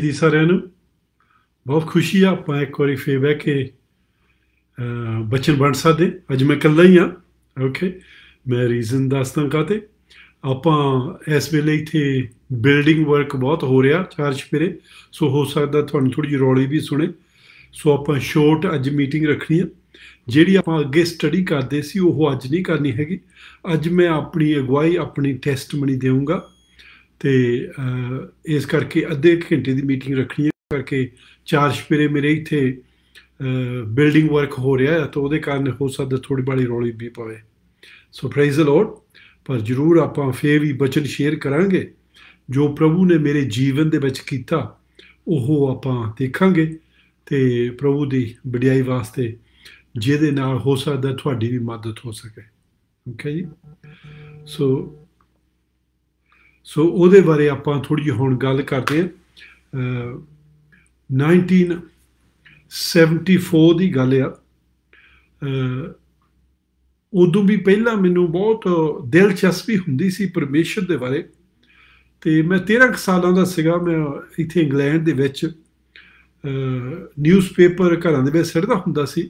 ਦੀ ਸਾਰਿਆਂ ਨੂੰ ਬਹੁਤ ਖੁਸ਼ੀ ਆ ਆਪਾਂ ਇੱਕ ਵਾਰੀ ਫੇਰ ਬੈ ਕੇ ਬਚਨ ਬਣ ਸਕਦੇ ਅੱਜ ਮੈਂ ਇਕੱਲਾ ਹੀ ਆ ਓਕੇ ਮੈਂ ਰੀਜ਼ਨ ਦੱਸਦਾ ਕਾਤੇ ਆਪਾਂ ਇਸ ਵੇਲੇ ਇੱਥੇ ਬਿਲਡਿੰਗ ਵਰਕ ਬਹੁਤ ਹੋ ਰਿਹਾ ਚਾਰਜ ਪਰੇ ਸੋ ਹੋ ਸਕਦਾ ਤੁਹਾਨੂੰ ਥੋੜੀ ਜਿਹੀ ਰੌਲੀ ਵੀ ਸੁਣੇ ਸੋ ਆਪਾਂ ਸ਼ੋਰਟ ਅੱਜ ਮੀਟਿੰਗ ਰੱਖਣੀ ਆ ਜਿਹੜੀ ਆਪਾਂ ਅੱਗੇ ਸਟੱਡੀ ਕਰਦੇ ਸੀ ਉਹ ਅੱਜ ਨਹੀਂ ਕਰਨੀ ਹੈਗੀ ਅੱਜ ਮੈਂ ਆਪਣੀ ਅਗਵਾਈ ਆਪਣੀ ਟੈਸਟਮਨੀ ਦੇਵਾਂਗਾ ਤੇ ਇਸ ਕਰਕੇ ਅੱਧੇ ਘੰਟੇ ਦੀ ਮੀਟਿੰਗ ਰੱਖਣੀ ਹੈ ਕਰਕੇ ਚਾਰ ਸਪਰੇ ਮੇਰੇ ਇੱਥੇ ਬਿਲਡਿੰਗ ਵਰਕ ਹੋ ਰਿਹਾ ਹੈ ਤਾਂ ਉਹਦੇ ਕਾਰਨ ਹੋ ਸਕਦਾ ਥੋੜੀ ਬੜੀ ਰੌਲੀ ਵੀ ਪਵੇ ਸੋ ਪ੍ਰੇਜ਼ ਦ ਲਾਰਡ ਪਰ ਜਰੂਰ ਆਪਾਂ ਫੇਰ ਵੀ ਬਚਨ ਸ਼ੇਅਰ ਕਰਾਂਗੇ ਜੋ ਪ੍ਰਭੂ ਨੇ ਮੇਰੇ ਜੀਵਨ ਦੇ ਵਿੱਚ ਕੀਤਾ ਉਹ ਆਪਾਂ ਦੇਖਾਂਗੇ ਤੇ ਪ੍ਰਭੂ ਦੀ ਵਡਿਆਈ ਵਾਸਤੇ ਜਿਹਦੇ ਨਾਲ ਹੋ ਸਕਦਾ ਤੁਹਾਡੀ ਵੀ ਮਦਦ ਹੋ ਸਕੇ ਓਕੇ ਜੀ ਸੋ ਸੋ ਉਹਦੇ ਬਾਰੇ ਆਪਾਂ ਥੋੜੀ ਜਿਹੀ ਹੁਣ ਗੱਲ ਕਰਦੇ ਹਾਂ 1974 ਦੀ ਗੱਲ ਆ ਉਦੋਂ ਵੀ ਪਹਿਲਾਂ ਮੈਨੂੰ ਬਹੁਤ ਦਿਲਚਸਪੀ ਹੁੰਦੀ ਸੀ ਪਰਮੇਸ਼ਰ ਦੇ ਬਾਰੇ ਤੇ ਮੈਂ 13 ਸਾਲਾਂ ਦਾ ਸੀਗਾ ਮੈਂ ਇੱਥੇ ਇੰਗਲੈਂਡ ਦੇ ਵਿੱਚ ਨਿਊਜ਼ਪੇਪਰ ਘਰਾਂ ਦੇ ਵਿੱਚ ਸੜਦਾ ਹੁੰਦਾ ਸੀ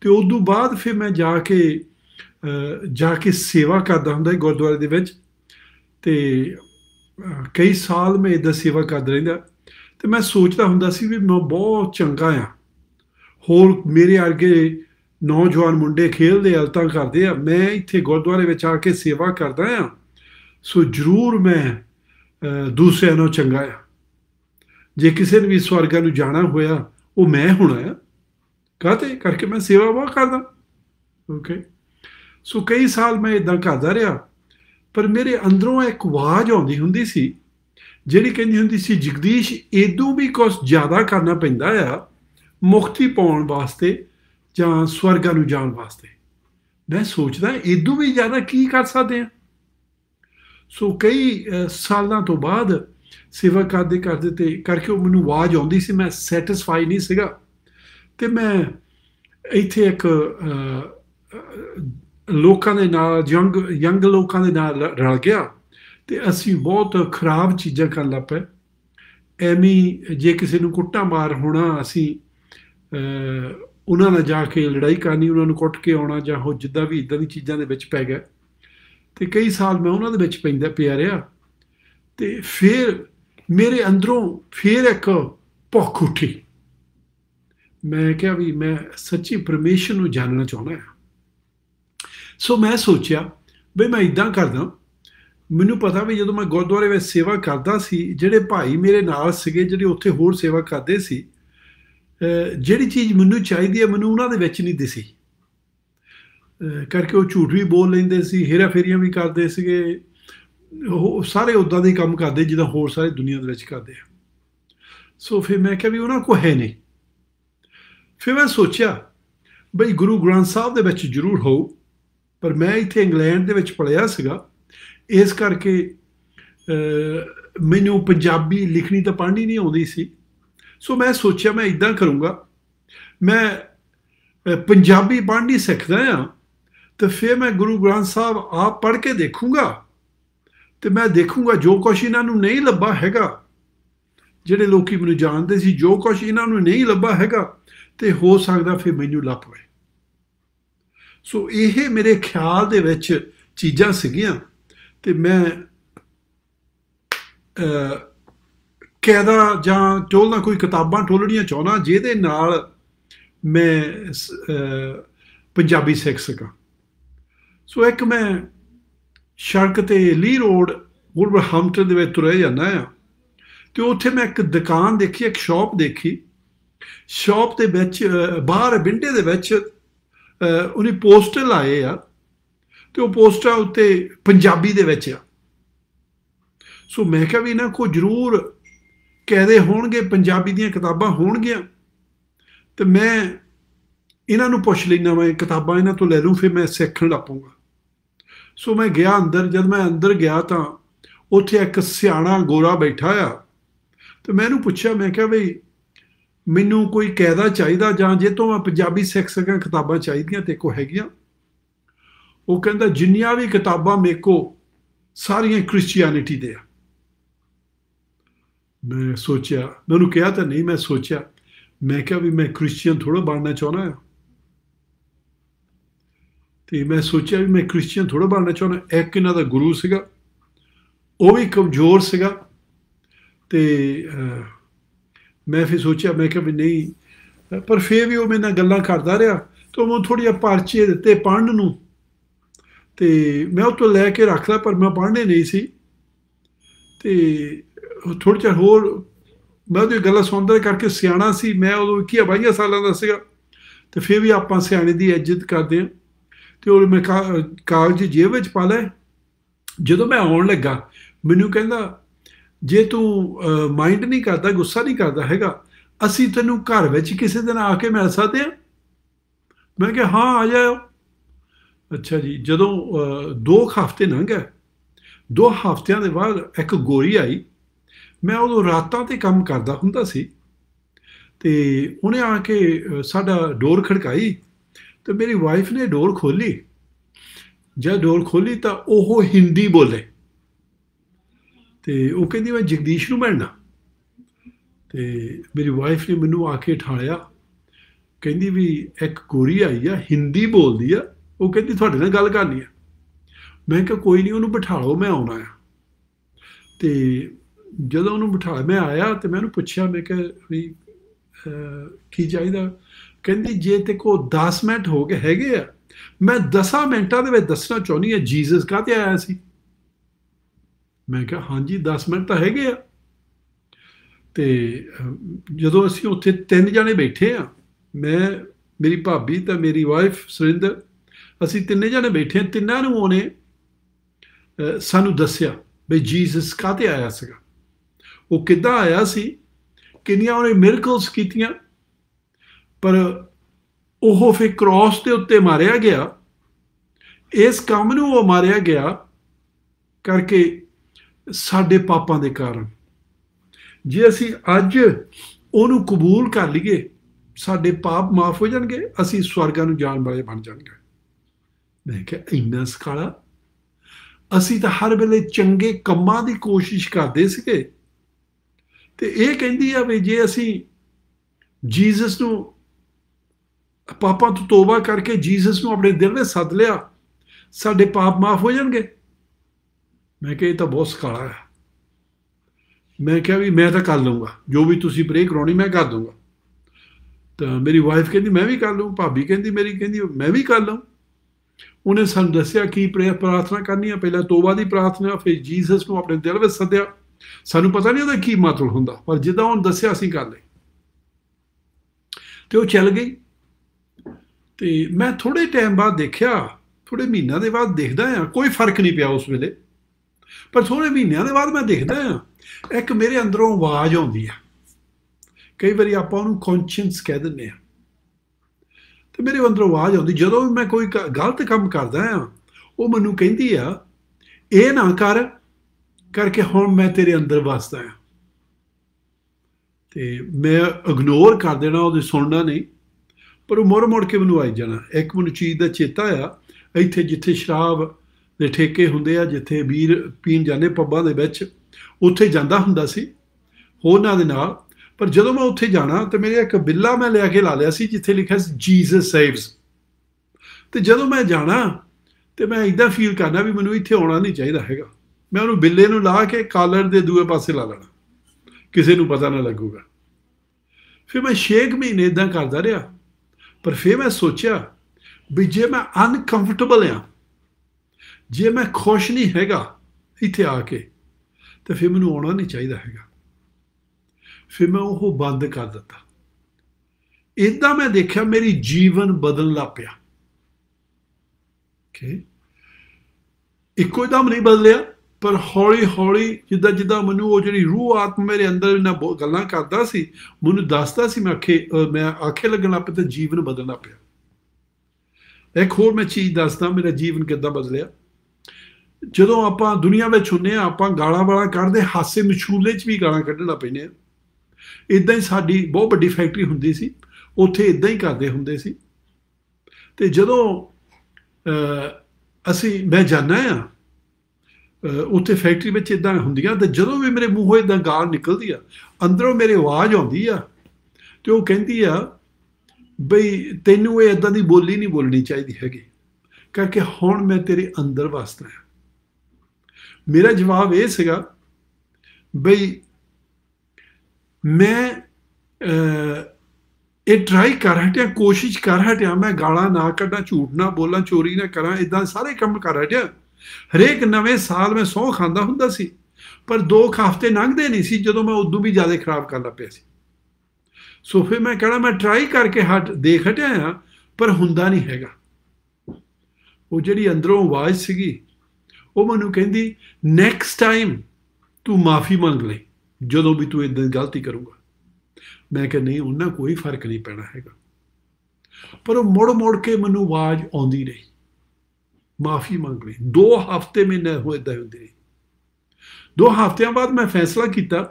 ਤੇ ਉਸ ਤੋਂ ਬਾਅਦ ਫਿਰ ਮੈਂ ਜਾ ਕੇ ਜਾ ਕੇ ਸੇਵਾ ਕਰਦਾ ਹੁੰਦਾ ਗੁਰਦੁਆਰੇ ਦੇ ਵਿੱਚ ਤੇ ਕਈ ਸਾਲ ਮੈਂ ਇਹਦਾ ਸੇਵਾ ਕਰਦਾ ਰਹਿੰਦਾ ਤੇ ਮੈਂ ਸੋਚਦਾ ਹੁੰਦਾ ਸੀ ਵੀ ਮੈਂ ਬਹੁਤ ਚੰਗਾ ਆ ਹੋਰ ਮੇਰੇ ਅਰਗੇ ਨੌਜਵਾਨ ਮੁੰਡੇ ਖੇਲਦੇ ਹਲਤਾਂ ਕਰਦੇ ਆ ਮੈਂ ਇੱਥੇ ਗੁਰਦੁਆਰੇ ਵਿੱਚ ਆ ਕੇ ਸੇਵਾ ਕਰਦਾ ਆ ਸੋ ਜ਼ਰੂਰ ਮੈਂ ਦੂਸਰੇ ਨਾਲੋਂ ਚੰਗਾ ਆ ਜੇ ਕਿਸੇ ਨੇ ਵੀ ਸਵਰਗਾਂ ਨੂੰ ਜਾਣਾ ਹੋਇਆ ਉਹ ਮੈਂ ਹੋਣਾ ਆ ਕਾਤੇ ਕਰਕੇ ਮੈਂ ਸੇਵਾ ਬਹੁਤ ਕਰਦਾ ਓਕੇ ਸੋ ਕਈ ਸਾਲ ਮੈਂ ਇਦਾਂ ਕਰਦਾ ਰਿਹਾ ਪਰ ਮੇਰੇ ਅੰਦਰੋਂ ਇੱਕ ਆਵਾਜ਼ ਆਉਂਦੀ ਹੁੰਦੀ ਸੀ ਜਿਹੜੀ ਕਹਿੰਦੀ ਹੁੰਦੀ ਸੀ ਜਗਦੀਸ਼ ਇਦੋਂ ਵੀ ਕੁਝ ਜ਼ਿਆਦਾ ਕਰਨਾ ਪੈਂਦਾ ਆ ਮੁਕਤੀ ਪਾਉਣ ਵਾਸਤੇ ਜਾਂ ਸਵਰਗਾਂ ਨੂੰ ਜਾਣ ਵਾਸਤੇ ਮੈਂ ਸੋਚਦਾ ਇਦੋਂ ਵੀ ਜ਼ਿਆਦਾ ਕੀ ਕਰ ਸਕਦੇ ਆ ਸੋ ਕਈ ਸਾਲਾਂ ਤੋਂ ਬਾਅਦ ਸੇਵਾ ਕਰਦੇ ਕਰਦੇ ਤੇ ਕਰਕੇ ਉਹ ਮੈਨੂੰ ਆਵਾਜ਼ ਆਉਂਦੀ ਸੀ ਮੈਂ ਸੈਟੀਸਫਾਈ ਨਹੀਂ ਸੀਗਾ ਤੇ ਮੈਂ ਇੱਥੇ ਇੱਕ ਲੋਕਾਂ ਦੇ ਨਾਲ ਯੰਗ ਯੰਗ ਲੋਕਾਂ ਦੇ ਨਾਲ ਰਲ ਗਿਆ ਤੇ ਅਸੀਂ ਬਹੁਤ ਖਰਾਬ ਚੀਜ਼ਾਂ ਕਰਨ ਲੱਗ ਪਏ ਐਵੇਂ ਜੇ ਕਿਸੇ ਨੂੰ ਕੁੱਟਾ ਮਾਰ ਹੋਣਾ ਅਸੀਂ ਉਹਨਾਂ ਨਾਲ ਜਾ ਕੇ ਲੜਾਈ ਕਰਨੀ ਉਹਨਾਂ ਨੂੰ ਕੁੱਟ ਕੇ ਆਉਣਾ ਜਾਂ ਹੋ ਜਿੱਦਾਂ ਵੀ ਇਦਾਂ ਦੀ ਚੀਜ਼ਾਂ ਦੇ ਵਿੱਚ ਪੈ ਗਿਆ ਤੇ ਕਈ ਸਾਲ ਮੈਂ ਉਹਨਾਂ ਦੇ ਵਿੱਚ ਪੈਂਦਾ ਪਿਆ ਰਿਹਾ ਤੇ ਫਿਰ ਮੇਰੇ ਅੰਦਰੋਂ ਫਿਰ ਇੱਕ ਭੁੱਖ ਉੱਠੀ ਮੈਂ ਕਿਹਾ ਵੀ ਮੈਂ ਸੱਚੀ ਪਰਮੇਸ਼ਰ ਨੂੰ ਜਾਣਨਾ ਚਾਹੁੰਦਾ ਹਾਂ ਸੋ ਮੈਂ ਸੋਚਿਆ ਵੀ ਮੈਂ ਇਦਾਂ ਕਰਦਾ ਮੈਨੂੰ ਪਤਾ ਵੀ ਜਦੋਂ ਮੈਂ ਗੁਰਦੁਆਰੇ ਵਿੱਚ ਸੇਵਾ ਕਰਦਾ ਸੀ ਜਿਹੜੇ ਭਾਈ ਮੇਰੇ ਨਾਲ ਸੀਗੇ ਜਿਹੜੇ ਉੱਥੇ ਹੋਰ ਸੇਵਾ ਕਰਦੇ ਸੀ ਜਿਹੜੀ ਚੀਜ਼ ਮੈਨੂੰ ਚਾਹੀਦੀ ਹੈ ਮੈਨੂੰ ਉਹਨਾਂ ਦੇ ਵਿੱਚ ਨਹੀਂ ਦਿਸੀ ਕਰਕੇ ਉਹ ਝੂਠ ਵੀ ਬੋਲ ਲੈਂਦੇ ਸੀ ਹੇਰਾ ਫੇਰੀਆਂ ਵੀ ਕਰਦੇ ਸੀਗੇ ਉਹ ਸਾਰੇ ਉਦਾਂ ਦੇ ਕੰਮ ਕਰਦੇ ਜਿਦਾਂ ਹੋਰ ਸਾਰੇ ਦੁਨੀਆ ਦੇ ਵਿੱਚ ਕਰਦੇ ਆ ਸੋ ਫਿਰ ਮੈਂ ਕਿਹਾ ਵੀ ਉਹਨਾਂ ਕੋ ਹੈ ਨਹੀਂ ਫਿਰ ਮੈਂ ਸੋਚਿਆ ਬਈ ਗੁਰੂ ਗ੍ਰੰਥ ਸਾਹਿਬ ਦੇ ਵਿੱਚ ਜ਼ਰੂਰ ਹੋਊ ਪਰ ਮੈਂ ਇੱਥੇ ਇੰਗਲੈਂਡ ਦੇ ਵਿੱਚ ਪੜਿਆ ਸੀਗਾ ਇਸ ਕਰਕੇ ਮੈਨੂੰ ਪੰਜਾਬੀ ਲਿਖਣੀ ਤਾਂ ਪੜ੍ਹਨੀ ਨਹੀਂ ਆਉਂਦੀ ਸੀ ਸੋ ਮੈਂ ਸੋਚਿਆ ਮੈਂ ਇਦਾਂ ਕਰੂੰਗਾ ਮੈਂ ਪੰਜਾਬੀ ਪੜ੍ਹਨੀ ਸਿੱਖਦਾ ਆ ਤੇ ਫਿਰ ਮੈਂ ਗੁਰੂ ਗ੍ਰੰਥ ਸਾਹਿਬ ਆਪ ਪੜ੍ਹ ਕੇ ਦੇਖੂੰਗਾ ਤੇ ਮੈਂ ਦੇਖੂੰਗਾ ਜੋ ਕੁਛ ਇਹਨਾਂ ਨੂੰ ਨਹੀਂ ਲੱਭਾ ਹੈਗਾ ਜਿਹੜੇ ਲੋਕੀ ਮੈਨੂੰ ਜਾਣਦੇ ਸੀ ਜੋ ਕੁਛ ਇਹਨਾਂ ਨੂੰ ਨਹੀਂ ਲੱਭਾ ਹੈਗਾ ਤੇ ਹੋ ਸਕਦਾ ਫਿਰ ਮੈਨੂੰ ਲੱਭ ਪਵੇ ਸੋ ਇਹ ਮੇਰੇ ਖਿਆਲ ਦੇ ਵਿੱਚ ਚੀਜ਼ਾਂ ਸਿਗੀਆਂ ਤੇ ਮੈਂ ਅ ਕਹਿਦਾ ਜਾਂ ਟੋਲਣਾ ਕੋਈ ਕਿਤਾਬਾਂ ਟੋਲਣੀਆਂ ਚਾਹਣਾ ਜਿਹਦੇ ਨਾਲ ਮੈਂ ਪੰਜਾਬੀ ਸਿੱਖ ਸਕਾਂ ਸੋ ਇੱਕ ਮੈਂ ਸ਼ਰਕ ਤੇ ਲੀ ਰੋਡ ਵੁਲਵਰਹੈਂਪਟਨ ਦੇ ਵਿੱਚ ਤੁਰਿਆ ਜਾਂਦਾ ਆ ਤੇ ਉੱਥੇ ਮੈਂ ਇੱਕ ਦੁਕਾਨ ਦੇਖੀ ਇੱਕ ਸ਼ਾਪ ਦੇਖੀ ਸ਼ਾਪ ਦੇ ਵਿੱਚ ਬਾਹਰ ਵਿੰਡੇ ਦੇ ਵਿੱਚ ਉਹਨੇ ਪੋਸਟਰ ਲਾਏ ਆ ਤੇ ਉਹ ਪੋਸਟਰਾਂ ਉੱਤੇ ਪੰਜਾਬੀ ਦੇ ਵਿੱਚ ਆ ਸੋ ਮੈਂ ਕਿਹਾ ਵੀ ਨਾ ਕੋ ਜ਼ਰੂਰ ਕਹਦੇ ਹੋਣਗੇ ਪੰਜਾਬੀ ਦੀਆਂ ਕਿਤਾਬਾਂ ਹੋਣਗੀਆਂ ਤੇ ਮੈਂ ਇਹਨਾਂ ਨੂੰ ਪੁੱਛ ਲੈਣਾ ਮੈਂ ਕਿਤਾਬਾਂ ਇਹਨਾਂ ਤੋਂ ਲੈ ਲੂੰ ਫਿਰ ਮੈਂ ਸਿੱਖਣ ਲੱਪੂਗਾ ਸੋ ਮੈਂ ਗਿਆ ਅੰਦਰ ਜਦ ਮੈਂ ਅੰਦਰ ਗਿਆ ਤਾਂ ਉੱਥੇ ਇੱਕ ਸਿਆਣਾ ਗੋਰਾ ਬੈਠਾ ਆ ਤੇ ਮੈਂ ਇਹਨੂੰ ਪੁੱਛਿਆ ਮੈਂ ਕਿਹਾ ਵੀ ਮੈਨੂੰ ਕੋਈ ਕਾਇਦਾ ਚਾਹੀਦਾ ਜਾਂ ਜੇ ਤੋਂ ਮੈਂ ਪੰਜਾਬੀ ਸਿੱਖ ਸਕਾਂ ਕਿਤਾਬਾਂ ਚਾਹੀਦੀਆਂ ਤੇ ਕੋ ਹੈਗੀਆਂ ਉਹ ਕਹਿੰਦਾ ਜਿੰਨੀਆਂ ਵੀ ਕਿਤਾਬਾਂ ਮੇਕੋ ਸਾਰੀਆਂ ਕ੍ਰਿਸਚੀਅਨਿਟੀ ਦੇ ਆ ਮੈਂ ਸੋਚਿਆ ਮੈਨੂੰ ਕਿਹਾ ਤਾਂ ਨਹੀਂ ਮੈਂ ਸੋਚਿਆ ਮੈਂ ਕਿਹਾ ਵੀ ਮੈਂ ਕ੍ਰਿਸਚੀਅਨ ਥੋੜਾ ਬਣਨਾ ਚਾਹਣਾ ਆ ਤੇ ਮੈਂ ਸੋਚਿਆ ਵੀ ਮੈਂ ਕ੍ਰਿਸਚੀਅਨ ਥੋੜਾ ਬਣਨਾ ਚਾਹਣਾ ਇੱਕ ਇਹਨਾਂ ਦਾ ਗੁਰੂ ਸੀਗਾ ਉਹ ਵੀ ਕਮਜ਼ੋਰ ਸੀਗਾ ਤੇ ਮੈਂ ਫਿਰ ਸੋਚਿਆ ਮੈਂ ਕਿਹਾ ਵੀ ਨਹੀਂ ਪਰ ਫੇਰ ਵੀ ਉਹ ਮੇਰੇ ਨਾਲ ਗੱਲਾਂ ਕਰਦਾ ਰਿਹਾ ਤੇ ਉਹ ਥੋੜੀਆਂ ਪਰਚੇ ਦਿੱਤੇ ਪੜਨ ਨੂੰ ਤੇ ਮੈਂ ਉਹ ਤੋਂ ਲੈ ਕੇ ਰੱਖ ਲਿਆ ਪਰ ਮੈਂ ਪੜਨੇ ਨਹੀਂ ਸੀ ਤੇ ਥੋੜਾ ਜਿਹਾ ਹੋਰ ਮੈਂ ਉਹਦੀ ਗੱਲਾਂ ਸੁਣਦਾ ਕਰਕੇ ਸਿਆਣਾ ਸੀ ਮੈਂ ਉਦੋਂ 21 22 ਸਾਲਾਂ ਦਾ ਸੀਗਾ ਤੇ ਫੇਰ ਵੀ ਆਪਾਂ ਸਿਆਣੇ ਦੀ ਇੱਜ਼ਤ ਕਰਦੇ ਆ ਤੇ ਉਹ ਮੈਂ ਕਾਗਜ਼ ਜੇਬ ਵਿੱਚ ਪਾ ਲੈ ਜਦੋਂ ਮੈਂ ਆਉਣ ਲੱਗਾ ਮੈਨੂੰ ਕਹਿੰਦਾ ਜੇ ਤੂੰ ਮਾਈਂਡ ਨਹੀਂ ਕਰਦਾ ਗੁੱਸਾ ਨਹੀਂ ਕਰਦਾ ਹੈਗਾ ਅਸੀਂ ਤੈਨੂੰ ਘਰ ਵਿੱਚ ਕਿਸੇ ਦਿਨ ਆ ਕੇ ਮਿਲ ਸਕਦੇ ਆ ਮੈਂ ਕਿਹਾ ਹਾਂ ਆ ਜਾਓ ਅੱਛਾ ਜੀ ਜਦੋਂ 2 ਹਫ਼ਤੇ ਲੰਘ ਗਏ 2 ਹਫ਼ਤਿਆਂ ਦੇ ਬਾਅਦ ਇੱਕ ਗੋਰੀ ਆਈ ਮੈਂ ਉਹਨੂੰ ਰਾਤਾਂ ਤੇ ਕੰਮ ਕਰਦਾ ਹੁੰਦਾ ਸੀ ਤੇ ਉਹਨੇ ਆ ਕੇ ਸਾਡਾ ਡੋਰ ਖੜਕਾਈ ਤੇ ਮੇਰੀ ਵਾਈਫ ਨੇ ਡੋਰ ਖੋਲੀ ਜਦ ਡੋਰ ਖੋਲੀ ਤਾਂ ਉਹ ਹਿੰਦੀ ਬੋਲੇ ਤੇ ਉਹ ਕਹਿੰਦੀ ਮੈਂ ਜਗਦੀਸ਼ ਨੂੰ ਮਿਲਣਾ ਤੇ ਮੇਰੀ ਵਾਈਫ ਨੇ ਮੈਨੂੰ ਆ ਕੇ ਠਾਲਿਆ ਕਹਿੰਦੀ ਵੀ ਇੱਕ ਕੋਰੀ ਆਈ ਆ ਹਿੰਦੀ ਬੋਲਦੀ ਆ ਉਹ ਕਹਿੰਦੀ ਤੁਹਾਡੇ ਨਾਲ ਗੱਲ ਕਰਨੀ ਆ ਮੈਂ ਕਿਹਾ ਕੋਈ ਨਹੀਂ ਉਹਨੂੰ ਬਿਠਾ ਲਓ ਮੈਂ ਆਉਣਾ ਆ ਤੇ ਜਦੋਂ ਉਹਨੂੰ ਬਿਠਾ ਮੈਂ ਆਇਆ ਤੇ ਮੈਂ ਉਹਨੂੰ ਪੁੱਛਿਆ ਮੈਂ ਕਿਹਾ ਵੀ ਕੀ ਚਾਹੀਦਾ ਕਹਿੰਦੀ ਜੇ ਤੇ ਕੋ 10 ਮਿੰਟ ਹੋ ਗਏ ਹੈਗੇ ਆ ਮੈਂ 10 ਮਿੰਟਾਂ ਦੇ ਵਿੱਚ ਦੱਸਣਾ ਚਾਹੁੰਦੀ ਆ ਜੀਸਸ ਕਾਹਤੇ ਆਇਆ ਸੀ ਮੈਂ ਕਿਹਾ ਹਾਂਜੀ 10 ਮਿੰਟ ਤਾਂ ਹੈਗੇ ਆ ਤੇ ਜਦੋਂ ਅਸੀਂ ਉੱਥੇ ਤਿੰਨ ਜਣੇ ਬੈਠੇ ਆ ਮੈਂ ਮੇਰੀ ਭਾਬੀ ਤੇ ਮੇਰੀ ਵਾਈਫ ਸੁਰਿੰਦਰ ਅਸੀਂ ਤਿੰਨੇ ਜਣੇ ਬੈਠੇ ਆ ਤਿੰਨਾਂ ਨੂੰ ਉਹਨੇ ਸਾਨੂੰ ਦੱਸਿਆ ਵੀ ਜੀਸਸ ਕਾਤੇ ਆਇਆ ਸੀਗਾ ਉਹ ਕਿੱਦਾਂ ਆਇਆ ਸੀ ਕਿੰਨੀਆਂ ਉਹਨੇ ਮਿਰਕਲਸ ਕੀਤੀਆਂ ਪਰ ਉਹ ਫੇ ਕ੍ਰਾਸ ਦੇ ਉੱਤੇ ਮਾਰਿਆ ਗਿਆ ਇਸ ਕੰਮ ਨੂੰ ਉਹ ਮਾਰਿਆ ਗਿਆ ਕਰਕੇ ਸਾਡੇ ਪਾਪਾਂ ਦੇ ਕਾਰਨ ਜੇ ਅਸੀਂ ਅੱਜ ਉਹਨੂੰ ਕਬੂਲ ਕਰ ਲਈਏ ਸਾਡੇ ਪਾਪ ਮਾਫ ਹੋ ਜਾਣਗੇ ਅਸੀਂ ਸਵਰਗਾਂ ਨੂੰ ਜਾਣ ਵਾਲੇ ਬਣ ਜਾਣਗੇ ਮੈਂ ਕਿਹਾ ਇੰਨਾ ਸਕਾਲਾ ਅਸੀਂ ਤਾਂ ਹਰ ਵੇਲੇ ਚੰਗੇ ਕੰਮਾਂ ਦੀ ਕੋਸ਼ਿਸ਼ ਕਰਦੇ ਸੀਗੇ ਤੇ ਇਹ ਕਹਿੰਦੀ ਆ ਵੀ ਜੇ ਅਸੀਂ ਜੀਸਸ ਨੂੰ ਪਾਪਾਂ ਤੋਂ ਤੋਬਾ ਕਰਕੇ ਜੀਸਸ ਨੂੰ ਆਪਣੇ ਦਿਲ ਵਿੱਚ ਸੱਦ ਲਿਆ ਸਾਡੇ ਪਾਪ ਮਾਫ ਹੋ ਜਾਣਗੇ ਮੈਂ ਕਿਹਾ ਇਹ ਤਾਂ ਬਹੁਤ ਸਕਾਲਾ ਹੈ ਮੈਂ ਕਿਹਾ ਵੀ ਮੈਂ ਤਾਂ ਕਰ ਲਊਗਾ ਜੋ ਵੀ ਤੁਸੀਂ ਪ੍ਰੇ ਕਰਾਉਣੀ ਮੈਂ ਕਰ ਦੂੰਗਾ ਤਾਂ ਮੇਰੀ ਵਾਈਫ ਕਹਿੰਦੀ ਮੈਂ ਵੀ ਕਰ ਲਊ ਭਾਬੀ ਕਹਿੰਦੀ ਮੇਰੀ ਕਹਿੰਦੀ ਮੈਂ ਵੀ ਕਰ ਲਊ ਉਹਨੇ ਸਾਨੂੰ ਦੱਸਿਆ ਕਿ ਪ੍ਰੇ ਪ੍ਰਾਰਥਨਾ ਕਰਨੀ ਹੈ ਪਹਿਲਾਂ ਤੋਬਾ ਦੀ ਪ੍ਰਾਰਥਨਾ ਫਿਰ ਜੀਸਸ ਨੂੰ ਆਪਣੇ ਦਿਲ ਵਿੱਚ ਸੱਦਿਆ ਸਾਨੂੰ ਪਤਾ ਨਹੀਂ ਉਹਦਾ ਕੀ ਮਤਲਬ ਹੁੰਦਾ ਪਰ ਜਿੱਦਾਂ ਉਹਨੇ ਦੱਸਿਆ ਅਸੀਂ ਕਰ ਲਈ ਤੇ ਉਹ ਚੱਲ ਗਈ ਤੇ ਮੈਂ ਥੋੜੇ ਟਾਈਮ ਬਾਅਦ ਦੇਖਿਆ ਥੋੜੇ ਮਹੀਨਾ ਦੇ ਬਾਅਦ ਦੇਖਦਾ ਆ ਕੋਈ ਫਰਕ ਨਹੀਂ ਪਿਆ ਉਸ ਵੇਲੇ ਪਰ ਥੋੜੇ ਮਹੀਨਿਆਂ ਦੇ ਬਾਅਦ ਮੈਂ ਦੇਖਦਾ ਹਾਂ ਇੱਕ ਮੇਰੇ ਅੰਦਰੋਂ ਆਵਾਜ਼ ਆਉਂਦੀ ਆ ਕਈ ਵਾਰੀ ਆਪਾਂ ਉਹਨੂੰ ਕੌਨਸ਼ੀਅੰਸ ਕਹਿ ਦਿੰਦੇ ਆ ਤੇ ਮੇਰੇ ਅੰਦਰੋਂ ਆਵਾਜ਼ ਆਉਂਦੀ ਜਦੋਂ ਵੀ ਮੈਂ ਕੋਈ ਗਲਤ ਕੰਮ ਕਰਦਾ ਆ ਉਹ ਮੈਨੂੰ ਕਹਿੰਦੀ ਆ ਇਹ ਨਾ ਕਰ ਕਰਕੇ ਹੁਣ ਮੈਂ ਤੇਰੇ ਅੰਦਰ ਵਸਦਾ ਆ ਤੇ ਮੈਂ ਇਗਨੋਰ ਕਰ ਦੇਣਾ ਉਹਦੇ ਸੁਣਨਾ ਨਹੀਂ ਪਰ ਉਹ ਮੁਰ ਮੁਰ ਕੇ ਮੈਨੂੰ ਆਈ ਜਾਣਾ ਇੱਕ ਮਨੁੱਖੀ ਚੀਜ਼ ਦਾ ਚੇਤਾ ਆ ਇੱਥੇ ਜਿੱਥੇ ਸ਼ਰਾਬ ਦੇ ਠੇਕੇ ਹੁੰਦੇ ਆ ਜਿੱਥੇ ਵੀਰ ਪੀਣ ਜਾਂਦੇ ਪੱਬਾਂ ਦੇ ਵਿੱਚ ਉੱਥੇ ਜਾਂਦਾ ਹੁੰਦਾ ਸੀ ਉਹਨਾਂ ਦੇ ਨਾਲ ਪਰ ਜਦੋਂ ਮੈਂ ਉੱਥੇ ਜਾਣਾ ਤੇ ਮੇਰੇ ਇੱਕ ਬਿੱਲਾ ਮੈਂ ਲਿਆ ਕੇ ਲਾ ਲਿਆ ਸੀ ਜਿੱਥੇ ਲਿਖਿਆ ਸੀ ਜੀਸਸ ਸੇਵਸ ਤੇ ਜਦੋਂ ਮੈਂ ਜਾਣਾ ਤੇ ਮੈਂ ਇਦਾਂ ਫੀਲ ਕਰਨਾ ਵੀ ਮੈਨੂੰ ਇੱਥੇ ਆਉਣਾ ਨਹੀਂ ਚਾਹੀਦਾ ਹੈਗਾ ਮੈਂ ਉਹਨੂੰ ਬਿੱਲੇ ਨੂੰ ਲਾ ਕੇ ਕਾਲਰ ਦੇ ਦੂਏ ਪਾਸੇ ਲਾ ਲੈਣਾ ਕਿਸੇ ਨੂੰ ਪਤਾ ਨਾ ਲੱਗੂਗਾ ਫਿਰ ਮੈਂ 6 ਮਹੀਨੇ ਇਦਾਂ ਕਰਦਾ ਰਿਹਾ ਪਰ ਫਿਰ ਮੈਂ ਸੋਚਿਆ ਵੀ ਜੇ ਮੈਂ ਅਨਕੰਫਰਟੇਬਲ ਆ ਜੇ ਮੈਂ ਖੁਸ਼ ਨਹੀਂ ਹੈਗਾ ਇੱਥੇ ਆ ਕੇ ਤਾਂ ਫਿਰ ਮੈਨੂੰ ਆਉਣਾ ਨਹੀਂ ਚਾਹੀਦਾ ਹੈਗਾ ਫਿਰ ਮੈਂ ਉਹ ਬੰਦ ਕਰ ਦਿੱਤਾ ਇਦਾਂ ਮੈਂ ਦੇਖਿਆ ਮੇਰੀ ਜੀਵਨ ਬਦਲਣ ਲੱਗ ਪਿਆ ਕਿ ਇੱਕੋ ਦਮ ਨਹੀਂ ਬਦਲਿਆ ਪਰ ਹੌਲੀ ਹੌਲੀ ਜਿੱਦਾਂ ਜਿੱਦਾਂ ਮੈਨੂੰ ਉਹ ਜਿਹੜੀ ਰੂਹ ਆਤਮ ਮੇਰੇ ਅੰਦਰ ਨਾ ਗੱਲਾਂ ਕਰਦਾ ਸੀ ਮੈਨੂੰ ਦੱਸਦਾ ਸੀ ਮੈਂ ਅੱਖੇ ਮੈਂ ਆਖੇ ਲੱਗਣ ਲੱਗ ਪਿਆ ਤੇ ਜੀਵਨ ਬਦਲਣਾ ਪਿਆ ਇੱਕ ਹੋਰ ਮੈਂ ਚੀਜ਼ ਦੱਸਦਾ ਮੇਰਾ ਜੀਵਨ ਕਿੱਦਾਂ ਬਦਲਿਆ ਜਦੋਂ ਆਪਾਂ ਦੁਨੀਆ ਵਿੱਚ ਹੁੰਨੇ ਆ ਆਪਾਂ ਗਾਲਾਂ ਵਾਲਾ ਕਰਦੇ ਹਾਸੇ ਮਛੂਲੇ 'ਚ ਵੀ ਗਾਲਾਂ ਕੱਢਣਾ ਪੈਂਦੇ ਆ ਇਦਾਂ ਹੀ ਸਾਡੀ ਬਹੁਤ ਵੱਡੀ ਫੈਕਟਰੀ ਹੁੰਦੀ ਸੀ ਉੱਥੇ ਇਦਾਂ ਹੀ ਕਰਦੇ ਹੁੰਦੇ ਸੀ ਤੇ ਜਦੋਂ ਅ ਅਸੀਂ ਮੈਂ ਜਾਣਾ ਆ ਉੱਥੇ ਫੈਕਟਰੀ ਵਿੱਚ ਇਦਾਂ ਹੁੰਦੀਆਂ ਤੇ ਜਦੋਂ ਵੀ ਮੇਰੇ ਮੂੰਹੋਂ ਇਦਾਂ ਗਾਲ ਨਿਕਲਦੀ ਆ ਅੰਦਰੋਂ ਮੇਰੇ ਆਵਾਜ਼ ਆਉਂਦੀ ਆ ਤੇ ਉਹ ਕਹਿੰਦੀ ਆ ਬਈ ਤੈਨੂੰ ਇਹ ਇਦਾਂ ਦੀ ਬੋਲੀ ਨਹੀਂ ਬੋਲਣੀ ਚਾਹੀਦੀ ਹੈਗੀ ਕਰਕੇ ਹੁਣ ਮੈਂ ਤੇਰੇ ਅੰਦਰ ਵਸਦਾ ਹਾਂ ਮੇਰਾ ਜਵਾਬ ਇਹ ਸੀਗਾ ਬਈ ਮੈਂ ਇਹ ਟਰਾਈ ਕਰ ਹਟਿਆ ਕੋਸ਼ਿਸ਼ ਕਰ ਹਟਿਆ ਮੈਂ ਗਾਲਾਂ ਨਾ ਕੱਢਾਂ ਝੂਠ ਨਾ ਬੋਲਾਂ ਚੋਰੀ ਨਾ ਕਰਾਂ ਇਦਾਂ ਸਾਰੇ ਕੰਮ ਕਰ ਹਟਿਆ ਹਰੇਕ ਨਵੇਂ ਸਾਲ ਮੈਂ ਸੌ ਖਾਂਦਾ ਹੁੰਦਾ ਸੀ ਪਰ ਦੋ ਹਫ਼ਤੇ ਲੰਘਦੇ ਨਹੀਂ ਸੀ ਜਦੋਂ ਮੈਂ ਉਦੋਂ ਵੀ ਜ਼ਿਆਦਾ ਖਰਾਬ ਕਰਨਾ ਪਿਆ ਸੀ ਸੋ ਫਿਰ ਮੈਂ ਕਿਹਾ ਮੈਂ ਟਰਾਈ ਕਰਕੇ ਹਟ ਦੇਖ ਹਟਿਆ ਪਰ ਹੁੰਦਾ ਨਹੀਂ ਹੈਗਾ ਉਹ ਜਿਹੜੀ ਅੰਦਰੋਂ ਆਵਾਜ਼ ਸੀਗੀ ਉਹ ਮੈਨੂੰ ਕਹਿੰਦੀ ਨੈਕਸਟ ਟਾਈਮ ਤੂੰ ਮਾਫੀ ਮੰਗ ਲੈ ਜਦੋਂ ਵੀ ਤੂੰ ਇਦਾਂ ਗਲਤੀ ਕਰੂਗਾ ਮੈਂ ਕਿਹਾ ਨਹੀਂ ਉਹਨਾਂ ਕੋਈ ਫਰਕ ਨਹੀਂ ਪੈਣਾ ਹੈਗਾ ਪਰ ਉਹ ਮੋੜ ਮੋੜ ਕੇ ਮੈਨੂੰ ਆਵਾਜ਼ ਆਉਂਦੀ ਰਹੀ ਮਾਫੀ ਮੰਗ ਲੈ 2 ਹਫ਼ਤੇ ਮੈਨੇ ਹੋਏ ਤਾਂ ਹੁੰਦੀ ਰਹੀ 2 ਹਫ਼ਤਿਆਂ ਬਾਅਦ ਮੈਂ ਫੈਸਲਾ ਕੀਤਾ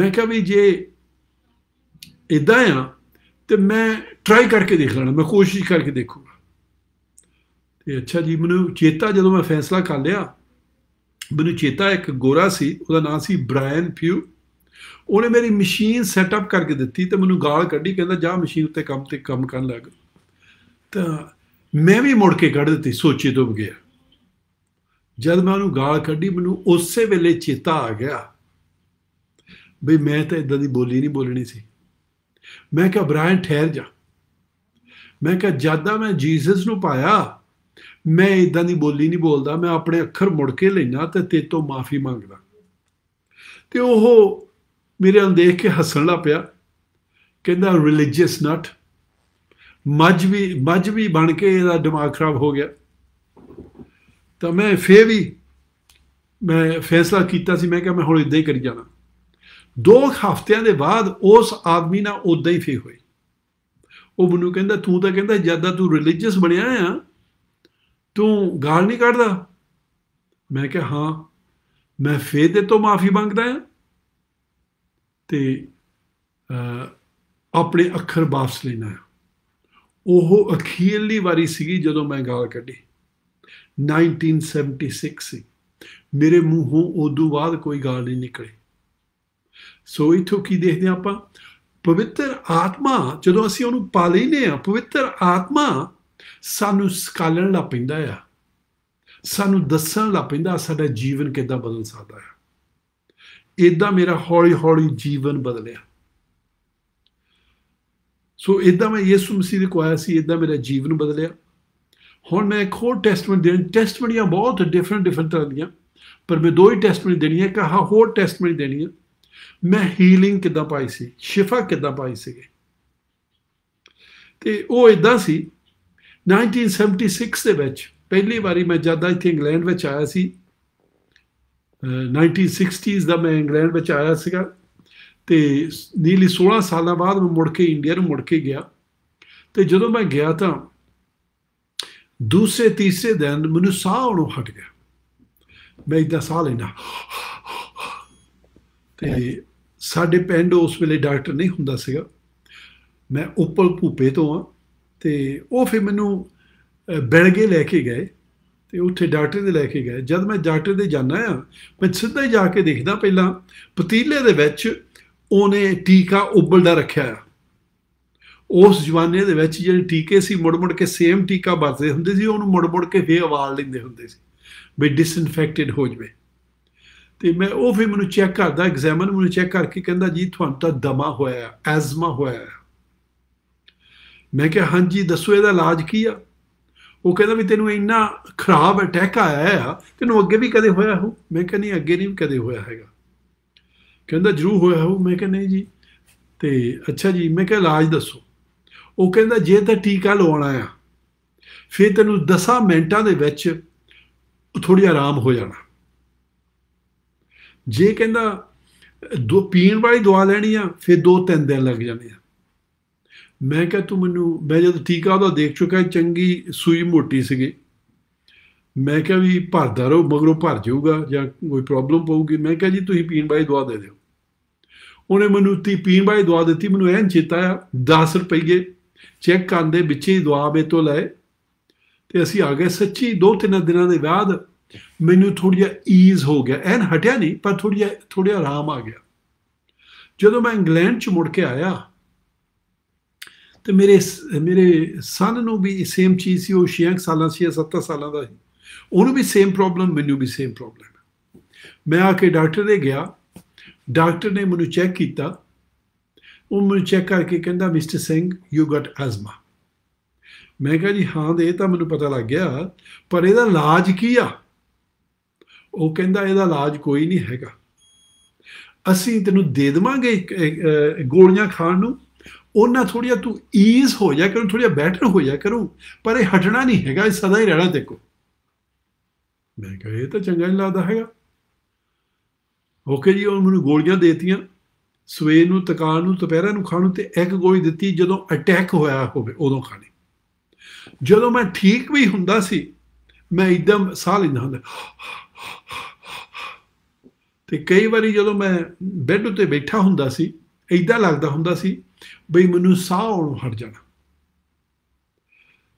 ਮੈਂ ਕਿਹਾ ਵੀ ਜੇ ਇਦਾਂ ਆ ਤੇ ਮੈਂ ਟਰਾਈ ਕਰਕੇ ਦੇਖ ਲੈਣਾ ਮੈਂ ਕੋਸ਼ਿਸ਼ ਕਰਕੇ ਦੇਖੂ ਤੇ ਅੱਛਾ ਜੀ ਮੈਨੂੰ ਚੇਤਾ ਜਦੋਂ ਮੈਂ ਫੈਸਲਾ ਕਰ ਲਿਆ ਮੈਨੂੰ ਚੇਤਾ ਇੱਕ ਗੋਰਾ ਸੀ ਉਹਦਾ ਨਾਮ ਸੀ ਬ੍ਰਾਇਨ ਫਿਊ ਉਹਨੇ ਮੇਰੀ ਮਸ਼ੀਨ ਸੈਟਅਪ ਕਰਕੇ ਦਿੱਤੀ ਤੇ ਮੈਨੂੰ ਗਾਲ ਕੱਢੀ ਕਹਿੰਦਾ ਜਾ ਮਸ਼ੀਨ ਉੱਤੇ ਕੰਮ ਤੇ ਕੰਮ ਕਰਨ ਲੱਗ ਤਾਂ ਮੈਂ ਵੀ ਮੁੜ ਕੇ ਕੱਢ ਦਿੱਤੀ ਸੋਚੀ ਤੋਂ ਗਿਆ ਜਦ ਮੈਂ ਉਹਨੂੰ ਗਾਲ ਕੱਢੀ ਮੈਨੂੰ ਉਸੇ ਵੇਲੇ ਚੇਤਾ ਆ ਗਿਆ ਵੀ ਮੈਂ ਤਾਂ ਇਦਾਂ ਦੀ ਬੋਲੀ ਨਹੀਂ ਬੋਲਣੀ ਸੀ ਮੈਂ ਕਿਹਾ ਬ੍ਰਾਇਨ ਠਹਿਰ ਜਾ ਮੈਂ ਕਿਹਾ ਜਦਾਂ ਮੈਂ ਜੀਸਸ ਨੂੰ ਪਾਇਆ ਮੈਂ ਇਦਾਂ ਦੀ ਬੋਲੀ ਨਹੀਂ ਬੋਲਦਾ ਮੈਂ ਆਪਣੇ ਅੱਖਰ ਮੁੜ ਕੇ ਲੈਣਾ ਤੇ ਤੇ ਤੋਂ ਮਾਫੀ ਮੰਗਦਾ ਤੇ ਉਹ ਮੇਰੇ ਨੂੰ ਦੇਖ ਕੇ ਹੱਸਣ ਲੱਗ ਪਿਆ ਕਹਿੰਦਾ ਰਿਲੀਜੀਅਸ ਨਟ ਮਜਵੀ ਵੀ ਵੀ ਬਣ ਕੇ ਇਹਦਾ ਦਿਮਾਗ ਖਰਾਬ ਹੋ ਗਿਆ ਤਾਂ ਮੈਂ ਫੇ ਵੀ ਮੈਂ ਫੈਸਲਾ ਕੀਤਾ ਸੀ ਮੈਂ ਕਿਹਾ ਮੈਂ ਹੁਣ ਇਦਾਂ ਹੀ ਕਰੀ ਜਾਣਾ ਦੋ ਹਫ਼ਤਿਆਂ ਦੇ ਬਾਅਦ ਉਸ ਆਦਮੀ ਨਾਲ ਉਦਾਂ ਹੀ ਫੇ ਹੋਈ ਉਹ ਮੈਨੂੰ ਕਹਿੰਦਾ ਤੂੰ ਤਾਂ ਕਹਿੰਦਾ ਜਿਆਦਾ ਤੂੰ ਰਿਲੀਜੀਅਸ ਬਣਿਆ ਆ ਤੂੰ ਗਾਲ ਨਹੀਂ ਕੱਢਦਾ ਮੈਂ ਕਿਹਾ ਹਾਂ ਮੈਂ ਫੇਰ ਦੇ ਤੋਂ ਮਾਫੀ ਮੰਗਦਾ ਹਾਂ ਤੇ ਆਪਣੇ ਅੱਖਰ ਵਾਪਸ ਲੈਣਾ ਉਹ ਅਖੀਰਲੀ ਵਾਰੀ ਸੀਗੀ ਜਦੋਂ ਮੈਂ ਗਾਲ ਕੱਢੀ 1976 ਸੀ ਮੇਰੇ ਮੂੰਹੋਂ ਉਦੋਂ ਬਾਅਦ ਕੋਈ ਗਾਲ ਨਹੀਂ ਨਿਕਲੀ ਸੋ ਇਥੋਂ ਕੀ ਦੇਖਦੇ ਆਪਾਂ ਪਵਿੱਤਰ ਆਤਮਾ ਜਦੋਂ ਅਸੀਂ ਉਹਨੂੰ ਪਾ ਲੈਨੇ ਆ ਪਵਿੱਤਰ ਆਤਮਾ ਸਾਨੂੰ ਸਕਾਲਣ ਲਾ ਪੈਂਦਾ ਆ ਸਾਨੂੰ ਦੱਸਣ ਲਾ ਪੈਂਦਾ ਸਾਡਾ ਜੀਵਨ ਕਿੱਦਾਂ ਬਦਲ ਸਕਦਾ ਹੈ ਇਦਾਂ ਮੇਰਾ ਹੌਲੀ-ਹੌਲੀ ਜੀਵਨ ਬਦਲਿਆ ਸੋ ਇਦਾਂ ਮੈਂ ਯਿਸੂ ਮਸੀਹ ਦੇ ਕੋਲ ਆਇਆ ਸੀ ਇਦਾਂ ਮੇਰਾ ਜੀਵਨ ਬਦਲਿਆ ਹੁਣ ਮੈਂ ਇੱਕ ਹੋਰ ਟੈਸਟਮੈਂਟ ਦੇਣ ਟੈਸਟਮੈਂਟੀਆਂ ਬਹੁਤ ਡਿਫਰੈਂਟ ਡਿਫਰੈਂਟ ਤਰ੍ਹਾਂ ਦੀਆਂ ਪਰ ਮੈਂ ਦੋ ਹੀ ਟੈਸਟਮੈਂਟ ਦੇਣੀ ਹੈ ਕਿ ਹਾਂ ਹੋਰ ਟੈਸਟਮੈਂਟ ਦੇਣੀ ਹੈ ਮੈਂ ਹੀਲਿੰਗ ਕਿੱਦਾਂ ਪਾਈ ਸੀ ਸ਼ਿਫਾ ਕਿੱਦਾਂ ਪਾਈ ਸੀ ਤੇ ਉਹ ਇਦਾਂ ਸੀ 1976 ਦੇ ਵਿੱਚ ਪਹਿਲੀ ਵਾਰੀ ਮੈਂ ਜਦ ਇੱਥੇ ਇੰਗਲੈਂਡ ਵਿੱਚ ਆਇਆ ਸੀ 1960s ਦਾ ਮੈਂ ਇੰਗਲੈਂਡ ਵਿੱਚ ਆਇਆ ਸੀਗਾ ਤੇ ਨੀਲੀ 16 ਸਾਲਾਂ ਬਾਅਦ ਮੈਂ ਮੁੜ ਕੇ ਇੰਡੀਆ ਨੂੰ ਮੁੜ ਕੇ ਗਿਆ ਤੇ ਜਦੋਂ ਮੈਂ ਗਿਆ ਤਾਂ ਦੂਸਰੇ ਤੀਸਰੇ ਦਿਨ ਮੈਨੂੰ ਸਾਹ ਆਉਣੋਂ ਹਟ ਗਿਆ ਮੈਂ ਇਦਾਂ ਸਾਹ ਲੈਣਾ ਤੇ ਸਾਡੇ ਪਿੰਡ ਉਸ ਵੇਲੇ ਡਾਕਟਰ ਨਹੀਂ ਹੁੰਦਾ ਸੀਗਾ ਮੈਂ ਉੱਪਰ ਭੂਪੇ ਤੋਂ ਆ ਤੇ ਉਹ ਫਿਰ ਮੈਨੂੰ ਬੈਲਗੇ ਲੈ ਕੇ ਗਏ ਤੇ ਉੱਥੇ ਡਾਕਟਰ ਦੇ ਲੈ ਕੇ ਗਏ ਜਦ ਮੈਂ ਡਾਕਟਰ ਦੇ ਜਾਣਾ ਆ ਮੈਂ ਸਿੱਧਾ ਹੀ ਜਾ ਕੇ ਦੇਖਦਾ ਪਹਿਲਾਂ ਪਤੀਲੇ ਦੇ ਵਿੱਚ ਉਹਨੇ ਟੀਕਾ ਉਬਲਦਾ ਰੱਖਿਆ ਆ ਉਸ ਜਵਾਨੇ ਦੇ ਵਿੱਚ ਜਿਹੜੇ ਟੀਕੇ ਸੀ ਮੁੜ-ਮੁੜ ਕੇ ਸੇਮ ਟੀਕਾ ਵਰਤਦੇ ਹੁੰਦੇ ਸੀ ਉਹਨੂੰ ਮੁੜ-ਮੁੜ ਕੇ ਫੇਰ ਆਵਾਲ ਲੈਂਦੇ ਹੁੰਦੇ ਸੀ ਵੀ ਡਿਸਇਨਫੈਕਟਡ ਹੋ ਜਵੇ ਤੇ ਮੈਂ ਉਹ ਵੀ ਮੈਨੂੰ ਚੈੱਕ ਕਰਦਾ ਐਗਜ਼ਾਮਨ ਮੈਨੂੰ ਚੈੱਕ ਕਰਕੇ ਕਹਿੰਦਾ ਜੀ ਤੁਹਾਨੂੰ ਤਾਂ ਦਮਾ ਹੋਇਆ ਐਜ਼ਮਾ ਹੋਇਆ ਮੈਂ ਕਿਹਾ ਹਾਂਜੀ ਦੱਸੋ ਇਹਦਾ ਇਲਾਜ ਕੀ ਆ ਉਹ ਕਹਿੰਦਾ ਵੀ ਤੈਨੂੰ ਇੰਨਾ ਖਰਾਬ ਅਟੈਕ ਆਇਆ ਹੈ ਤੈਨੂੰ ਅੱਗੇ ਵੀ ਕਦੇ ਹੋਇਆ ਹੋ ਮੈਂ ਕਿਹਾ ਨਹੀਂ ਅੱਗੇ ਨਹੀਂ ਕਦੇ ਹੋਇਆ ਹੈਗਾ ਕਹਿੰਦਾ ਜਰੂਰ ਹੋਇਆ ਹੋ ਮੈਂ ਕਿਹਾ ਨਹੀਂ ਜੀ ਤੇ ਅੱਛਾ ਜੀ ਮੈਂ ਕਿਹਾ ਇਲਾਜ ਦੱਸੋ ਉਹ ਕਹਿੰਦਾ ਜੇ ਤਾਂ ਟੀਕਾ ਲਵਾਉਣਾ ਆ ਫਿਰ ਤੈਨੂੰ 10 ਮਿੰਟਾਂ ਦੇ ਵਿੱਚ ਥੋੜੀ ਆਰਾਮ ਹੋ ਜਾਣਾ ਜੇ ਕਹਿੰਦਾ ਦੋ ਪੀਣ ਵਾਲੀ ਦਵਾ ਲੈਣੀ ਆ ਫਿਰ ਦੋ ਤਿੰਨ ਦਿਨ ਲੱਗ ਜਾਣੇ ਆ ਮੈਂ ਕਿਹਾ ਤੂੰ ਮੈਨੂੰ ਮੈਂ ਜਦ ਟੀਕਾ ਉਹਦਾ ਦੇਖ ਚੁੱਕਾ ਚੰਗੀ ਸੂਈ ਮੋਟੀ ਸੀਗੀ ਮੈਂ ਕਿਹਾ ਵੀ ਭਰਦਾ ਰਹੋ ਮਗਰੋਂ ਭਰ ਜਾਊਗਾ ਜਾਂ ਕੋਈ ਪ੍ਰੋਬਲਮ ਪਊਗੀ ਮੈਂ ਕਿਹਾ ਜੀ ਤੁਸੀਂ ਪੀਣ ਬਾਈ ਦਵਾ ਦੇ ਦਿਓ ਉਹਨੇ ਮੈਨੂੰ ਤੀ ਪੀਣ ਬਾਈ ਦਵਾ ਦਿੱਤੀ ਮੈਨੂੰ ਐਨ ਚੇਤਾ ਆ 10 ਰੁਪਏ ਚੈੱਕ ਕਾਂਦੇ ਵਿੱਚ ਹੀ ਦਵਾ ਮੇ ਤੋਂ ਲਏ ਤੇ ਅਸੀਂ ਆ ਗਏ ਸੱਚੀ ਦੋ ਤਿੰਨ ਦਿਨਾਂ ਦੇ ਬਾਅਦ ਮੈਨੂੰ ਥੋੜੀ ਜਿਹਾ ਈਜ਼ ਹੋ ਗਿਆ ਐਨ ਹਟਿਆ ਨਹੀਂ ਪਰ ਥੋੜੀ ਜਿਹਾ ਥੋੜਾ ਆਰਾਮ ਆ ਗਿਆ ਜਦੋਂ ਮੈਂ ਇੰਗਲੈਂਡ ਚ ਮੁੜ ਕੇ ਆਇਆ ਤੇ ਮੇਰੇ ਮੇਰੇ ਸਨ ਨੂੰ ਵੀ ਸੇਮ ਚੀਜ਼ ਸੀ ਉਹ 6 ਸਾਲਾਂ ਸੀ 7 ਸਾਲਾਂ ਦਾ ਸੀ ਉਹਨੂੰ ਵੀ ਸੇਮ ਪ੍ਰੋਬਲਮ ਮੈਨੂੰ ਵੀ ਸੇਮ ਪ੍ਰੋਬਲਮ ਮੈਂ ਆ ਕੇ ਡਾਕਟਰ ਦੇ ਗਿਆ ਡਾਕਟਰ ਨੇ ਮੈਨੂੰ ਚੈੱਕ ਕੀਤਾ ਉਹ ਮੈਨੂੰ ਚੈੱਕ ਕਰਕੇ ਕਹਿੰਦਾ mister Singh you got asthma ਮੈਂ ਕਿਹਾ ਜੀ ਹਾਂ ਦੇ ਤਾਂ ਮੈਨੂੰ ਪਤਾ ਲੱਗ ਗਿਆ ਪਰ ਇਹਦਾ ਇਲਾਜ ਕੀ ਆ ਉਹ ਕਹਿੰਦਾ ਇਹਦਾ ਇਲਾਜ ਕੋਈ ਨਹੀਂ ਹੈਗਾ ਅਸੀਂ ਤੈਨੂੰ ਦੇ ਦਵਾਂਗੇ ਗੋਲੀਆਂ ਖਾਣ ਨੂੰ ਉਹਨਾਂ ਥੋੜੀਆ ਤੂੰ ਈਜ਼ ਹੋ ਜਾ ਕਰੋ ਥੋੜੀਆ ਬੈਟਰ ਹੋ ਜਾ ਕਰੋ ਪਰ ਇਹ ਹਟਣਾ ਨਹੀਂ ਹੈਗਾ ਇਹ ਸਦਾ ਹੀ ਰਹਿਣਾ ਦੇਖੋ ਮੈਂ ਕਹਿੰਦਾ ਇਹ ਤਾਂ ਚੰਗਾ ਨਹੀਂ ਲੱਗਦਾ ਹੈਗਾ ਓਕੇ ਜੀ ਉਹ ਮੈਨੂੰ ਗੋਲੀਆਂ ਦੇਤੀਆਂ ਸਵੇਰ ਨੂੰ ਤਕਾਲ ਨੂੰ ਦੁਪਹਿਰਾਂ ਨੂੰ ਖਾਣ ਨੂੰ ਤੇ ਇੱਕ ਗੋਲੀ ਦਿੱਤੀ ਜਦੋਂ ਅਟੈਕ ਹੋਇਆ ਹੋਵੇ ਉਦੋਂ ਖਾਣੀ ਜਦੋਂ ਮੈਂ ਠੀਕ ਵੀ ਹੁੰਦਾ ਸੀ ਮੈਂ ਇਦਾਂ ਸਾਹ ਲੈਂਦਾ ਹੁੰਦਾ ਤੇ ਕਈ ਵਾਰੀ ਜਦੋਂ ਮੈਂ ਬੈੱਡ ਉੱਤੇ ਬੈਠਾ ਹੁੰਦਾ ਸੀ ਇਦਾਂ ਲੱਗਦਾ ਹੁੰਦਾ ਸੀ ਬਈ ਮੈਨੂੰ ਸਾਹ ਆਉਣੋਂ ਹਟ ਜਾਣਾ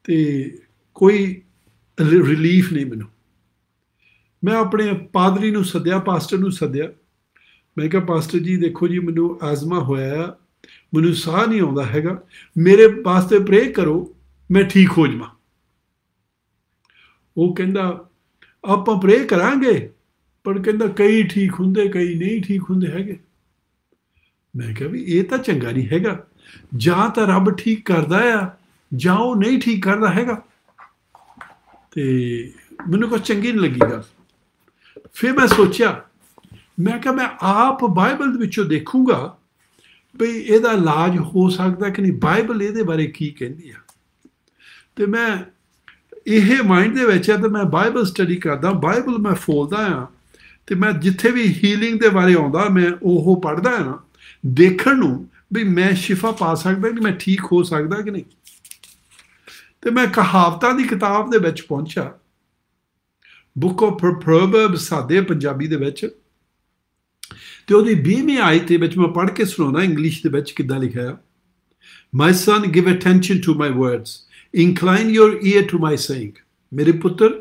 ਤੇ ਕੋਈ ਰਿਲੀਫ ਨਹੀਂ ਮੈਨੂੰ ਮੈਂ ਆਪਣੇ ਪਾਦਰੀ ਨੂੰ ਸੱਦਿਆ ਪਾਸਟਰ ਨੂੰ ਸੱਦਿਆ ਮੈਂ ਕਿਹਾ ਪਾਸਟਰ ਜੀ ਦੇਖੋ ਜੀ ਮੈਨੂੰ ਆਜ਼ਮਾ ਹੋਇਆ ਮੈਨੂੰ ਸਾਹ ਨਹੀਂ ਆਉਂਦਾ ਹੈਗਾ ਮੇਰੇ ਵਾਸਤੇ ਪ੍ਰੇ ਕਰੋ ਮੈਂ ਠੀਕ ਹੋ ਜਾਵਾਂ ਉਹ ਕਹਿੰਦਾ ਆਪਾਂ ਪ੍ਰੇ ਕਰਾਂਗੇ ਪਰ ਕਹਿੰਦਾ ਕਈ ਠੀਕ ਹੁੰਦੇ ਕਈ ਨਹੀਂ ਠੀਕ ਹੁੰਦੇ ਹੈਗੇ ਮੈਂ ਕਿਹਾ ਵੀ ਇਹ ਤਾਂ ਚੰਗਾ ਨਹੀਂ ਹੈਗਾ ਜਾਂ ਤਾਂ ਰੱਬ ਠੀਕ ਕਰਦਾ ਆ ਜਾਂ ਉਹ ਨਹੀਂ ਠੀਕ ਕਰਦਾ ਹੈਗਾ ਤੇ ਮੈਨੂੰ ਕੁਝ ਚੰਗੀ ਨਹੀਂ ਲੱਗੀ ਗੱਲ ਫਿਰ ਮੈਂ ਸੋਚਿਆ ਮੈਂ ਕਿਹਾ ਮੈਂ ਆਪ ਬਾਈਬਲ ਦੇ ਵਿੱਚੋਂ ਦੇਖੂਗਾ ਵੀ ਇਹਦਾ ਇਲਾਜ ਹੋ ਸਕਦਾ ਕਿ ਨਹੀਂ ਬਾਈਬਲ ਇਹਦੇ ਬਾਰੇ ਕੀ ਕਹਿੰਦੀ ਆ ਤੇ ਮੈਂ ਇਹ ਮਾਈਂਡ ਦੇ ਵਿੱਚ ਆ ਤੇ ਮੈਂ ਬਾਈਬਲ ਸਟੱਡੀ ਕਰਦਾ ਬਾਈਬਲ ਮੈਂ ਫੋਲਦਾ ਆ ਤੇ ਮੈਂ ਜਿੱਥੇ ਵੀ ਹੀਲਿੰਗ ਦੇ ਬਾਰੇ ਆਉਂਦਾ ਮੈਂ ਉਹ ਪੜਦਾ ਆ ਦੇਖਣ ਨੂੰ ਵੀ ਮੈਂ ਸ਼ਿਫਾ ਪਾ ਸਕਦਾ ਕਿ ਮੈਂ ਠੀਕ ਹੋ ਸਕਦਾ ਕਿ ਨਹੀਂ ਤੇ ਮੈਂ ਕਹਾਵਤਾਂ ਦੀ ਕਿਤਾਬ ਦੇ ਵਿੱਚ ਪਹੁੰਚਾ ਬੁੱਕ ਆਫ ਪ੍ਰੋਵਰਬ ਸਾਦੇ ਪੰਜਾਬੀ ਦੇ ਵਿੱਚ ਤੇ ਉਹਦੀ 20ਵੀਂ ਆਇਤ ਦੇ ਵਿੱਚ ਮੈਂ ਪੜ੍ਹ ਕੇ ਸੁਣਾਉਣਾ ਇੰਗਲਿਸ਼ ਦੇ ਵਿੱਚ ਕਿੱਦਾਂ ਲਿਖਿਆ ਹੈ my son give attention to my words incline your ear to my saying ਮੇਰੇ ਪੁੱਤਰ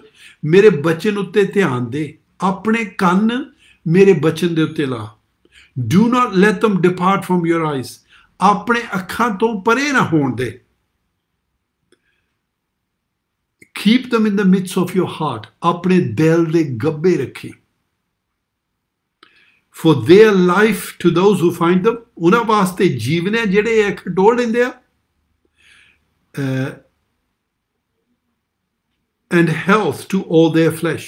ਮੇਰੇ ਬਚਨ ਉੱਤੇ ਧਿਆਨ ਦੇ ਆਪਣੇ ਕੰਨ ਮੇਰੇ ਬਚਨ ਦੇ ਉੱਤੇ ਲਾ do not let them depart from your eyes ਆਪਣੇ ਅੱਖਾਂ ਤੋਂ ਪਰੇ ਨਾ ਹੋਣ ਦੇ keep them in the midst of your heart ਆਪਣੇ ਦਿਲ ਦੇ ਗੱਬੇ ਰੱਖੀ for their life to those who find them ਉਹਨਾਂ ਵਾਸਤੇ ਜੀਵਨ ਹੈ ਜਿਹੜੇ ਇੱਕ ਡੋਲ ਲੈਂਦੇ ਆ and health to 올 their flesh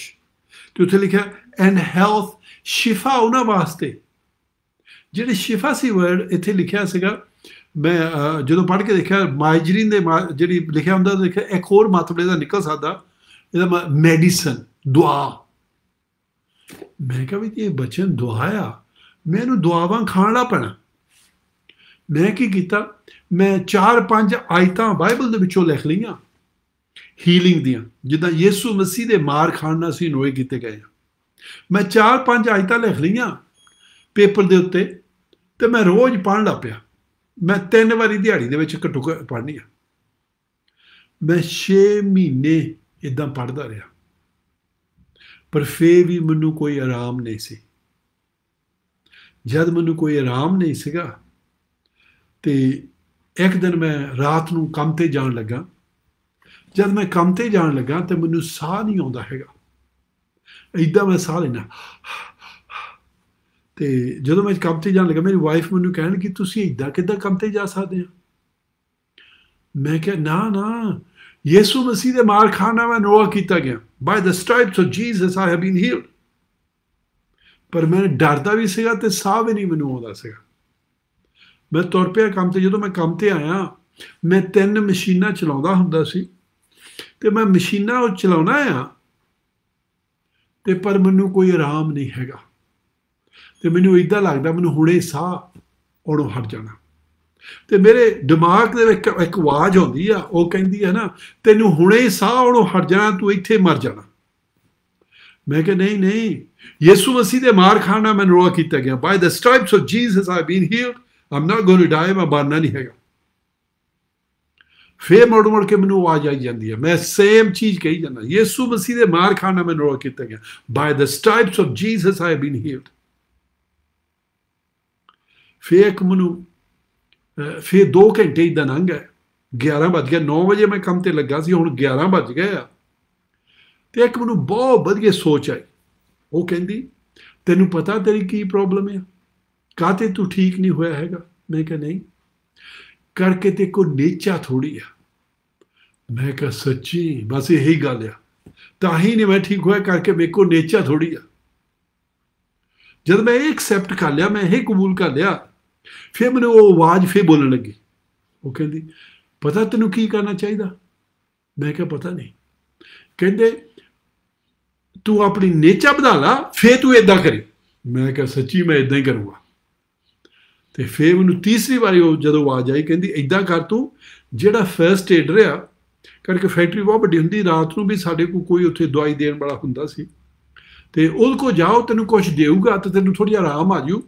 ਤੁਸੀਂ ਲਿਖਿਆ ਐਂਡ ਹੈਲਥ ਸ਼ਿਫਾ ਉਹਨਾਂ ਵਾਸਤੇ ਜਿਹੜੇ ਸ਼ਿਫਾ ਸੀ ਵਰਡ ਇੱਥੇ ਲਿਖਿਆ ਸੀਗਾ ਮੈਂ ਜਦੋਂ ਪੜ੍ਹ ਕੇ ਦੇਖਿਆ ਮਾਈਜਰੀਨ ਦੇ ਜਿਹੜੀ ਲਿਖਿਆ ਹੁੰਦਾ ਦੇਖਿਆ ਇੱਕ ਹੋਰ ਮਾਤਬਲੇ ਦਾ ਨਿਕਲ ਸਕਦਾ ਇਹਦਾ ਮੈਡੀਸਨ ਦੁਆ ਮੈਂ ਕਿਹਾ ਵੀ ਇਹ ਬਚਨ ਦੁਆਇਆ ਮੈਨੂੰ ਦੁਆਵਾਂ ਖਾਣਾ ਪੈਣਾ ਮੈਂ ਕੀ ਕੀਤਾ ਮੈਂ 4-5 ਆਇਤਾਂ ਬਾਈਬਲ ਦੇ ਵਿੱਚੋਂ ਲਿਖ ਲਈਆਂ ਹੀਲਿੰਗ ਦੀਆਂ ਜਿੱਦਾਂ ਯਿਸੂ ਮਸੀਹ ਦੇ ਮਾਰ ਖਾਣ ਨਾਲ ਸੀ ਨੋਏ ਕੀਤੇ ਗਏ ਮੈਂ 4-5 ਆਇਤਾਂ ਲਿਖ ਲਈਆਂ ਪੇਪਰ ਦੇ ਉੱਤੇ ਤੇ ਮੈਂ ਰੋਜ਼ ਪੜਨ ਲੱਗ ਪਿਆ ਮੈਂ ਤਿੰਨ ਵਾਰੀ ਦਿਹਾੜੀ ਦੇ ਵਿੱਚ ਇੱਕ ਟੁਕ ਪੜਨੀ ਆ ਮੈਂ 6 ਮਹੀਨੇ ਇਦਾਂ ਪੜਦਾ ਰਿਹਾ ਪਰ ਫੇ ਵੀ ਮੈਨੂੰ ਕੋਈ ਆਰਾਮ ਨਹੀਂ ਸੀ ਜਦ ਮੈਨੂੰ ਕੋਈ ਆਰਾਮ ਨਹੀਂ ਸੀਗਾ ਤੇ ਇੱਕ ਦਿਨ ਮੈਂ ਰਾਤ ਨੂੰ ਕੰਮ ਤੇ ਜਾਣ ਲੱਗਾ ਜਦ ਮੈਂ ਕੰਮ ਤੇ ਜਾਣ ਲੱਗਾ ਤੇ ਮੈਨੂੰ ਸਾਹ ਨਹੀਂ ਆਉਂਦਾ ਹੈਗਾ ਇਦਾਂ ਮੈਂ ਸਾਹ ਲੈਣਾ ਤੇ ਜਦੋਂ ਮੈਂ ਕੰਮ ਤੇ ਜਾਣ ਲੱਗਾ ਮੇਰੀ ਵਾਈਫ ਮੈਨੂੰ ਕਹਿਣ ਕਿ ਤੁਸੀਂ ਇਦਾਂ ਕਿੱਦਾਂ ਕੰਮ ਤੇ ਜਾ ਸਕਦੇ ਹੋ ਮੈਂ ਕਿਹਾ ਨਾ ਨਾ ਯਿਸੂ ਮਸੀਹ ਦੇ ਮਾਰ ਖਾਣਾ ਮੈਂ ਨੋਆ ਕੀਤਾ ਗਿਆ by the stripes of Jesus I have been healed ਪਰ ਮੈਂ ਡਰਦਾ ਵੀ ਸੀਗਾ ਤੇ ਸਾਹ ਵੀ ਨਹੀਂ ਮੈਨੂੰ ਆਉਂਦਾ ਸੀਗਾ ਮੈਂ ਤੁਰ ਪਿਆ ਕੰਮ ਤੇ ਜਦੋਂ ਮੈਂ ਕੰਮ ਤੇ ਆਇਆ ਮੈਂ ਤਿੰਨ ਮਸ਼ੀਨਾਂ ਚਲਾਉਂਦਾ ਹੁੰਦਾ ਸੀ ਤੇ ਮੈਂ ਮਸ਼ੀਨਾਂ ਉਹ ਚਲਾਉਣਾ ਆ ਤੇ ਪਰ ਮੈਨੂੰ ਕੋਈ ਆਰਾਮ ਨਹੀਂ ਹੈਗਾ ਤੇ ਮੈਨੂੰ ਇਦਾਂ ਲੱਗਦਾ ਮੈਨੂੰ ਹੁਣੇ ਸਾਹ ਉੜੋਂ ਹਟ ਜਾਣਾ ਤੇ ਮੇਰੇ ਦਿਮਾਗ ਦੇ ਵਿੱਚ ਇੱਕ ਆਵਾਜ਼ ਆਉਂਦੀ ਆ ਉਹ ਕਹਿੰਦੀ ਆ ਨਾ ਤੈਨੂੰ ਹੁਣੇ ਸਾਹ ਉੜੋਂ ਹਟ ਜਾਣਾ ਤੂੰ ਇੱਥੇ ਮਰ ਜਾਣਾ ਮੈਂ ਕਿਹਾ ਨਹੀਂ ਨਹੀਂ ਯਿਸੂ ਮਸੀਹ ਦੇ ਮਾਰ ਖਾਣਾ ਮੈਂ ਰੋਆ ਕੀਤਾ ਗਿਆ by the stripes of Jesus I been healed am not going to die ਮੈਂ ਮਰਨਾ ਨਹੀਂ ਹੈਗਾ ਫੇਰ ਮੋੜ ਮੋੜ ਕੇ ਮੈਨੂੰ ਆਵਾਜ਼ ਆਈ ਜਾਂਦੀ ਹੈ ਮੈਂ ਸੇਮ ਚੀਜ਼ ਕਹੀ ਜਾਂਦਾ ਯਿਸੂ ਮਸੀਹ ਦੇ ਮਾਰ ਖਾਣਾ ਮੈਂ ਰੋਆ ਕੀਤਾ ਗਿਆ by the stripes of Jesus I been ਹੀਲਡ ਫੇਰ ਇੱਕ ਮੈਨੂੰ ਫੇਰ 2 ਘੰਟੇ ਇਦਾਂ ਲੰਘ ਗਿਆ 11 ਵੱਜ ਗਿਆ 9 ਵਜੇ ਮੈਂ ਕੰਮ ਤੇ ਲੱਗਾ ਸੀ ਹੁਣ 11 ਵਜ ਗਏ ਆ ਤੇ ਇੱਕ ਮੈਨੂੰ ਬਹੁਤ ਵਧੀਆ ਸੋਚ ਆਈ ਉਹ ਕਹਿੰਦੀ ਤੈਨੂੰ ਪਤਾ ਤੇਰੀ ਕੀ ਪ੍ਰੋਬਲਮ ਹੈ ਕਾਤੇ ਤੂੰ ਠੀਕ ਨਹੀਂ ਹੋਇਆ ਹੈਗਾ ਮੈਂ ਕਿਹਾ ਨਹੀਂ ਕਰਕੇ ਤੇ ਕੋ ਨੇਚਾ ਥੋੜੀ ਆ ਮੈਂ ਕਿਹਾ ਸੱਚੀ ਬਸ ਇਹੀ ਗੱਲ ਆ ਤਾਂ ਹੀ ਨਹੀਂ ਮੈਂ ਠੀਕ ਹੋਇਆ ਕਰਕੇ ਮੇਰੇ ਕੋ ਨੇਚਾ ਥੋੜੀ ਆ ਜਦ ਮੈਂ ਇਹ ਐਕਸੈਪਟ ਕਰ ਲਿਆ ਮੈਂ ਇਹ ਕਬੂਲ ਕਰ ਲਿਆ ਫਿਰ ਮੈਨੂੰ ਉਹ ਆਵਾਜ਼ ਫੇ ਬੋਲਣ ਲੱਗੀ ਉਹ ਕਹਿੰਦੀ ਪਤਾ ਤੈਨੂੰ ਕੀ ਕਰਨਾ ਚਾਹੀਦਾ ਮੈਂ ਕਿਹਾ ਪਤਾ ਨਹੀਂ ਕਹਿੰਦੇ ਤੂੰ ਆਪਣੀ ਨੇਚਾ ਬਣਾ ਲਾ ਫੇਰ ਤੂੰ ਇਦਾਂ ਕਰੀ ਮੈਂ ਕਿਹਾ ਸੱਚੀ ਮੈਂ ਇਦਾਂ ਹੀ ਕਰੂੰਗਾ ਤੇ ਫੇਰ ਮੈਨੂੰ ਤੀਸਰੀ ਵਾਰੀ ਉਹ ਜਦੋਂ ਆਵਾਜ਼ ਆਈ ਕਹਿੰਦੀ ਇਦਾਂ ਕਰ ਤੂੰ ਜਿਹੜਾ ਫਰਸਟ ਏਡ ਰਿਆ ਕਰਕੇ ਫੈਕਟਰੀ ਬਹੁਤ ਵੱਡੀ ਹੁੰਦੀ ਰਾਤ ਨੂੰ ਵੀ ਸਾਡੇ ਕੋਲ ਕੋਈ ਉੱਥੇ ਦਵਾਈ ਦੇਣ ਵਾਲਾ ਹੁੰਦਾ ਸੀ ਤੇ ਉਹਦੇ ਕੋ ਜਾਓ ਤੈਨੂੰ ਕੁਝ ਦੇਊਗਾ ਤੇ ਤੈਨੂੰ ਥੋੜੀ ਆਰਾਮ ਆ ਜੂ